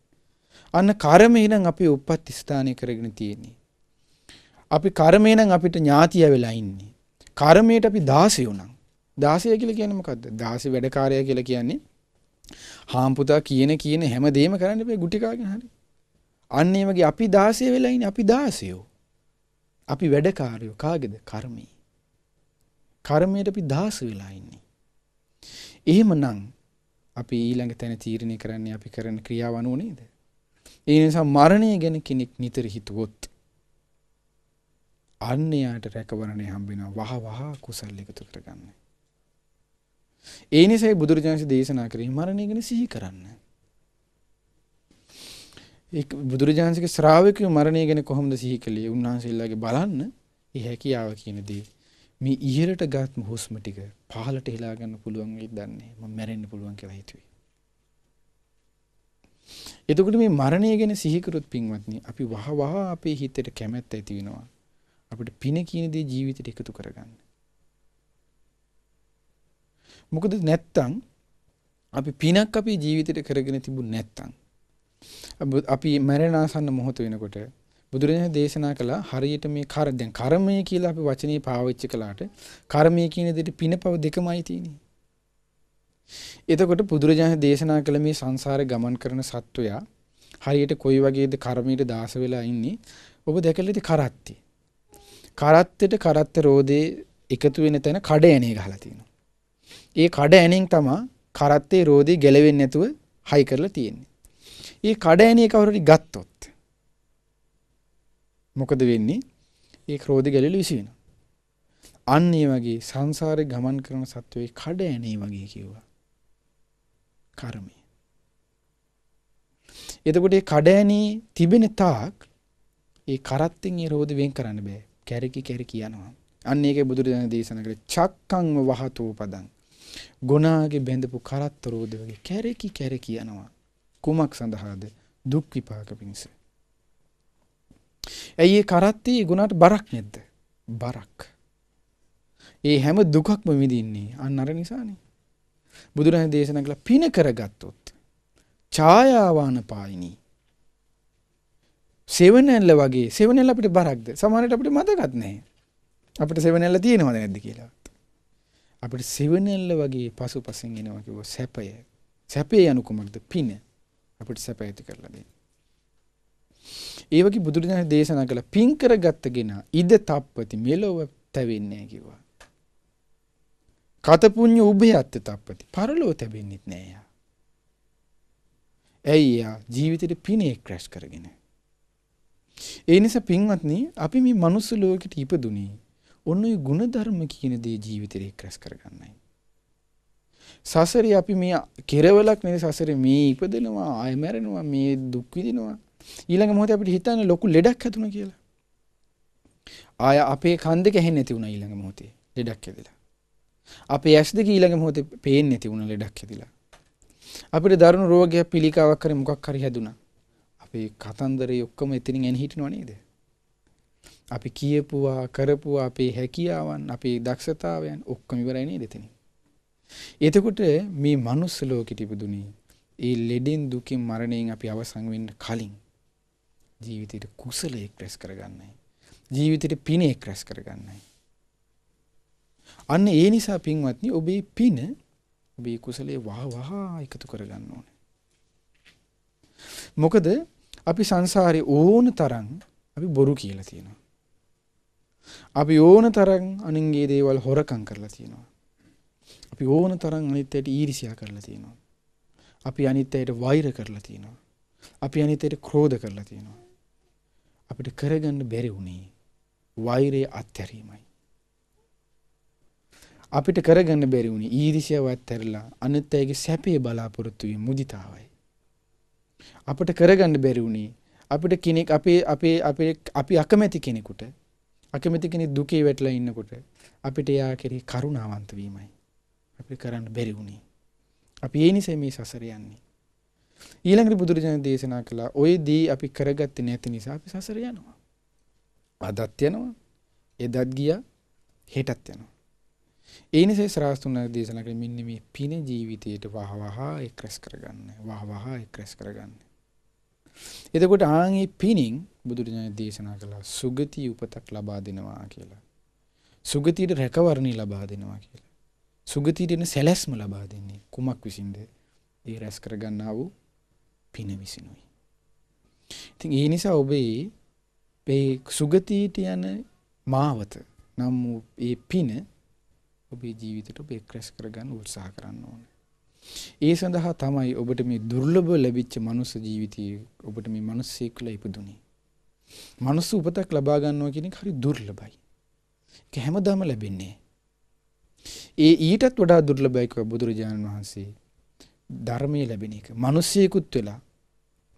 අන්න කර්මය නම් අපේ උප්පත් ස්ථානය කරගෙන තියෙන්නේ. අපි කර්මය නම් අපිට ඥාතිය වෙලා ඉන්නේ. කර්මයට අපි 16 උනම් දාසය කියලා කියන්නේ මොකද්ද? දාසි වැඩකාරය කියලා කියන්නේ හාම්පුතා කියන කියන හැම දෙයක්ම කරන්න බෑ ගුටි කාගෙන හරි. අන්න ඒ වගේ අපි දාසය වෙලා ඉන්නේ අපි දාසයෝ. අපි වැඩකාරයෝ කාගේද? කර්මයේ. කර්මයට අපි දාස වෙලා ඉන්නේ. එහෙමනම් අපි ඊළඟ තැන තීරණය කරන්නේ අපි කරන ක්‍රියාව අනුව නේද? ඒ නිසා මරණය ගැන කෙනෙක් නිතර හිතුවොත් අන්න යාට රැකවරණේ හම්බ වෙනවා වහ වහ කුසල් එකතු කරගන්න. ඒ නිසයි බුදුරජාණන්සේ දේශනා කරේ මරණය ගැන සිහි කරන්න. ඒ බුදුරජාණන්සේගේ ශ්‍රාවකයෝ මරණය ගැන කොහොමද සිහි කළේ? උන්වහන්සේලාගේ බලන්න ඒ හැකියාව කියන දේ. මේ ඉහළට ගත් හුස්ම ටික පහළට හෙලා ගන්න පුළුවන් වෙයි දන්නේ. මම මැරෙන්න පුළුවන් කියලා හිතුවේ. එතකොට මේ මරණය ගැන සිහි කරොත් පින්වත්නි අපි වහ වහ අපේ හිතේට කැමැත්ත ඇති වෙනවා. අපිට පින කියන දේ ජීවිතයට එකතු කරගන්න. මොකද නැත්තම් අපි පිනක් අපේ ජීවිතයට කරගෙන තිබුණ නැත්තම් අපි මැරෙනාසන්න මොහොත වෙනකොට බුදුරජාණන් දේශනා කළා හරියට මේ කර දැන් කර්මය කියලා අපි වචනේ පාවිච්චි කළාට කර්මය කියන දෙයට පිනපව දෙකමයි තියෙන්නේ. එතකොට බුදුරජාණන් දේශනා කළ මේ සංසාරේ ගමන් කරන සත්වයා හරියට කොයි වගේද කර්මයට දාස වෙලා ඉන්නේ ඔබ දැකලා ඉති කරත්තේ. කරත්තෙට කරත්ත රෝදේ එකතු වෙන තැන කඩ යන්නේ ගහලා තියෙනවා. ඒ කඩ ඇණෙන් තමයි කරත්තේ රෝදේ ගැලවෙන්නේ නැතුව හයි කරලා තියෙන්නේ. ඒ කඩ ඇණිය කවුරුරි ගත්තොත් මොකද වෙන්නේ? ඒ ක්‍රෝධ ගැලවිලි විසි වෙනවා. අන්න ඒ වගේ සංසාරේ ගමන් කරන සත්වයේ කඩ ඇණේ වගේ කිව්වා. කර්මය. එතකොට මේ කඩෑණී තිබෙන තාක් ඒ කරත්තෙන් ඒ රෝධ වෙන් කරන්න බෑ. කැරකි කැරකි යනවා. අන්න ඒකයි බුදුරජාණන් දේශනා කළේ චක්කංව වහතෝ පදං. ගොනාගේ බැඳපු කරත්තරෝද වගේ කැරකි කැරකි යනවා. කුමක් සඳහාද? දුක් විපාක පිණිස. ඇයි ඒ කරත්තේ ගුණාට බරක් නැද්ද? බරක්. ඒ හැම දුකක්ම විඳින්නේ අන්න අර නිසානේ. බුදුරජාණන් දේශනා කළ පින කරගත්තොත් ඡායාවාන පායිනී. සෙවණැල්ල වගේ සෙවණැල්ල අපිට බරක්ද? සමහරවිට අපිට මතකත් නැහැ. අපිට සෙවණැල්ල තියෙනවද නැද්ද කියලා. අපිට සෙවණැල්ල වගේ පසුපසින් එනවා කිව්ව සැපය. සැපේ යනු කුමක්ද? පින. අපිට සැප ඇති කරලා දෙන්නේ. ඒ වගේ බුදුරජාණන් දේශනා කළ පින් කරගත්ත කෙනා ඉද තප්පති මෙලොව තැවෙන්නේ නැහැ කිව්වා. කතපුඤ්ඤ උභයත් තප්පති පරලොව තැවෙන්නෙත් නෑ යා. ඇයි යා ජීවිතේට පිනේ ක්‍රෑෂ් කරගෙන. ඒ නිසා පින්වත්නි අපි මේ මනුස්ස ලෝකෙට ඉපදුනේ ඔන්න ඔය ಗುಣධර්ම කියන දේ ජීවිතේ රැස් කරගන්නයි. සසරේ අපි මේ කෙරවලක් නේ සසරේ මේ ඉපදෙනවා ආය මැරෙනවා මේ දුක් විඳිනවා ඊළඟ මොහොතේ අපිට හිතන්නේ ලොකු ලෙඩක් හැදුණා කියලා. ආය අපේ කන් දෙක ඇහෙන්නේ නැති වුණා ඊළඟ මොහොතේ ලෙඩක් හැදිලා. අපේ ඇස් දෙක ඊළඟ මොහොතේ පේන්නේ නැති වුණා ලෙඩක් හැදිලා. අපිට දරුණු රෝගයක් පිළිකාවක් හරි මොකක් හරි හැදුණා. අපේ කතන්දරේ ඔක්කොම එතනින් එන හිටිනව නේද? අපි කියපුවා කරපුවා අපේ හැකියාවන් අපේ දක්ෂතාවයන් ඔක්කොම ඉවරයි නේද එතන. එතකොට මේ manuss ලෝකෙ තිබුදුනේ ඒ ලෙඩෙන් දුකින් මරණයෙන් අපි අවසන් වෙන්න කලින් ජීවිතේට කුසලයක් රැස් කරගන්නයි. ජීවිතේට පිනයක් රැස් කරගන්නයි. අන්න ඒ නිසා පින්වත්නි ඔබේ පින ඔබේ කුසලයේ වහ වහ එකතු කරගන්න ඕනේ. මොකද අපි සංසාරේ ඕන තරම් අපි බොරු කියලා තියෙනවා. අපි ඕන තරම් අනුන්ගේ දේවල් හොරකම් කරලා තියෙනවා. අපි ඕන තරම් අනිත් අයට ඊර්ෂ්‍යා කරලා තියෙනවා. අපි අනිත් අයට වෛර කරලා තියෙනවා. අපි අනිත් අයට ක්‍රෝධ කරලා තියෙනවා. අපිට කරගන්න බැරි වුණේ වෛරයේ අත්හැරීමයි. අපිට කරගන්න බැරි වුණේ ඊර්ෂ්‍යාව අත්හැරලා අනිත් අයගේ සැපේ බලාපොරොත්තු වීම මුදිතාවයි. අපිට කරගන්න බැරි වුණේ අපිට කෙනෙක් අපේ අපේ අපේ අපි අකමැති කෙනෙකුට අකමැති කෙනෙක් දුකේ වැටලා ඉන්නකොට අපිට එයා කෙරෙහි කරුණාවන්ත වීමයි අපි කරන්න බැරි වුණේ. අපි ඒ නිසා මේ සසර යන්නේ. ඊළඟට බුදුරජාණන් දේශනා කළා ওই දී අපි කරගත්තේ නැති නිසා අපි සසර යනවා. අදත් යනවා. එදත් ගියා. හෙටත් යනවා. ඒ නිසා ශ්‍රාස්තුන දේශනා කළේ මෙන්න මේ පින ජීවිතයට වහවහ එක්රස් කරගන්න. වහවහ එක්රස් කරගන්න. එතකොට ආන් මේ පිනින් බුදුරජාණන් දේශනා කළා සුගති උපතක් ලබා දෙනවා කියලා. සුගතියට රැකවරණී ලබා දෙනවා කියලා. සුගතියට එන සැලැස්ම ලබා දෙන්නේ කුමක් විසින්ද? ඒ රැස් කරගන්නා වූ පින විසිනුයි. ඉතින් ඒ නිසා ඔබේ මේ සුගතියට යන මාවත නම් වූ ඒ පින ඔබේ ජීවිතයට ඔබ එක්රැස් කරගන්න උත්සාහ කරන්න ඕනේ. ඒ සඳහා තමයි ඔබට මේ දුර්ලභ ලැබිච්ච මනුස්ස ජීවිතයේ ඔබට මේ මිනිස්සෙක් කියලා ඉපදුනේ. මනුස්ස උපතක් ලබා ගන්නවා කියන එක හරි දුර්ලභයි. ඒක හැමදාම ලැබෙන්නේ. ඒ ඊටත් වඩා දුර්ලභයි කිව්වා බුදුරජාණන් වහන්සේ. ධර්මයේ ලැබෙන එක. මිනිසියෙකුත් වෙලා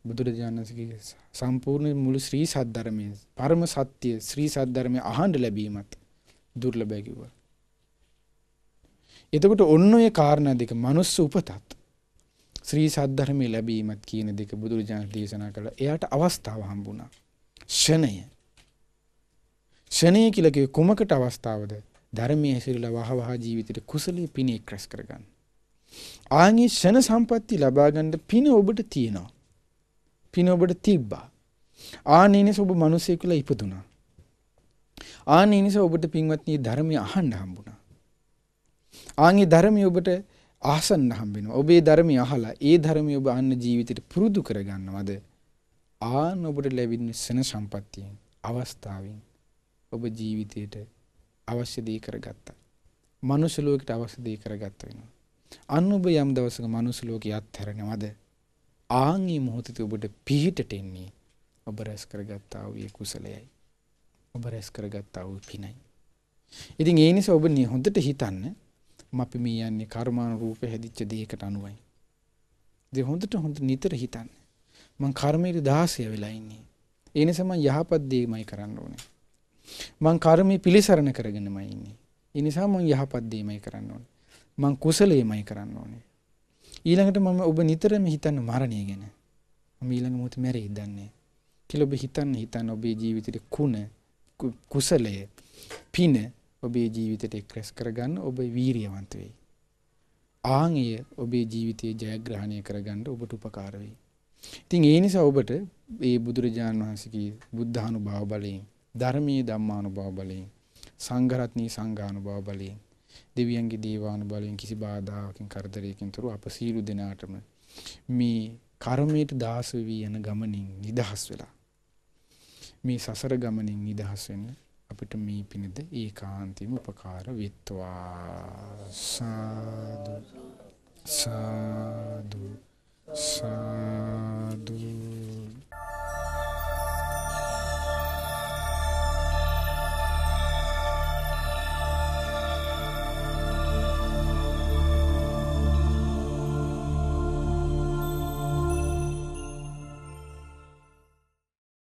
බුදුරජාණන් වහන්සේගේ සම්පූර්ණ මුළු ශ්‍රී සද්ධර්මයේ පරම සත්‍ය ශ්‍රී සද්ධර්මයේ අහඬ ලැබීමත් දුර්ලභයි කිව්වා. එතකොට ඔන්න ඔය කාරණා දෙක මනුස්ස උපතත් ශ්‍රී සද්ධර්මයේ ලැබීමත් කියන දෙක බුදුරජාණන් දේශනා කළා. එයාට අවස්ථාව හම්බුණා. ෂණය ෂණය කියලා කිව්වේ කුමකට අවස්ථාවද ධර්මයේ හැසිරලා වහවහ ජීවිතේට කුසලයේ පිණෙක් රැස් කරගන්න ආන්ගේ ෂණ සම්පatti ලබා ගන්න පින ඔබට තියෙනවා පින ඔබට තිබ්බා ආනේනස ඔබ මිනිසෙක් කියලා ඉපදුනා ආනේනස ඔබට පින්වත්නි ධර්මය අහන්න හම්බුණා ආන්ගේ ධර්මය ඔබට ආසන්න හම්බෙනවා. ඔබේ ධර්මය අහලා ඒ ධර්මය ඔබ අන්න ජීවිතේට පුරුදු කරගන්නවද? ආන ඔබට ලැබෙන සෙන සම්පත්තියෙන් අවස්ථාවෙන් ඔබ ජීවිතයට අවශ්‍ය දේ කරගත්තා. මනුෂ්‍ය ලෝකයට අවශ්‍ය දේ කරගත්ත වෙනවා. අන්න ඔබ යම් දවසක මනුෂ්‍ය ලෝකේ අත්හැරෙනවද? ආන්ගේ මොහොතේ ඔබට පිහිටට එන්නේ ඔබ රැස් කරගත්තා වූ කුසලයයි. ඔබ රැස් කරගත්තා වූ පිනයි. ඉතින් ඒ නිසා ඔබ හොඳට හිතන්න අපි මේ යන්නේ කර්මානුරූප හැදිච්ච දෙයකට අනුවයි. ඉතින් හොඳට හොඳ නිතර හිතන්න. මං කර්මයට දාසය වෙලා ඉන්නේ. ඒ නිසා මං යහපත් දේමයි කරන්න ඕනේ. මං කර්මය පිළිසරණ කරගෙනමයි ඉන්නේ. ඒ නිසා මං යහපත් දේමයි කරන්න ඕනේ. මං කුසලයේමයි කරන්න ඕනේ. ඊළඟට මම ඔබ නිතරම හිතන්න මරණය ගැන. මම ඊළඟ මොහොතේ මැරෙයි දන්නේ. කියලා ඔබ හිතන්න හිතන්න ඔබේ ජීවිතේ කුණ කුසලය පින ඔබේ ජීවිතයට එක්රැස් කරගන්න ඔබ වීරියවන්ත වෙයි. ආන්ය ඔබේ ජීවිතයේ ජයග්‍රහණය කරගන්න ඔබට උපකාර වෙයි. ඉතින් ඒ නිසා ඔබට මේ බුදුරජාන් වහන්සේගේ බුද්ධානුභාව බලයෙන් ධර්මීය ධම්මානුභාව බලයෙන් සංඝරත්නී සංඝානුභාව බලයෙන් දෙවියන්ගේ දේවානුභාවයෙන් කිසි බාධාවකින් කරදරයකින් තොරව අප සීලු දෙනාටම මේ කර්මයට දාස වී යන ගමනින් නිදහස් වෙලා මේ සසර ගමනින් නිදහස් වෙන්න අපිට මේ පිණිද ඒකාන්තයෙන්ම උපකාර වෙත්වා සාදු සාදු සාදු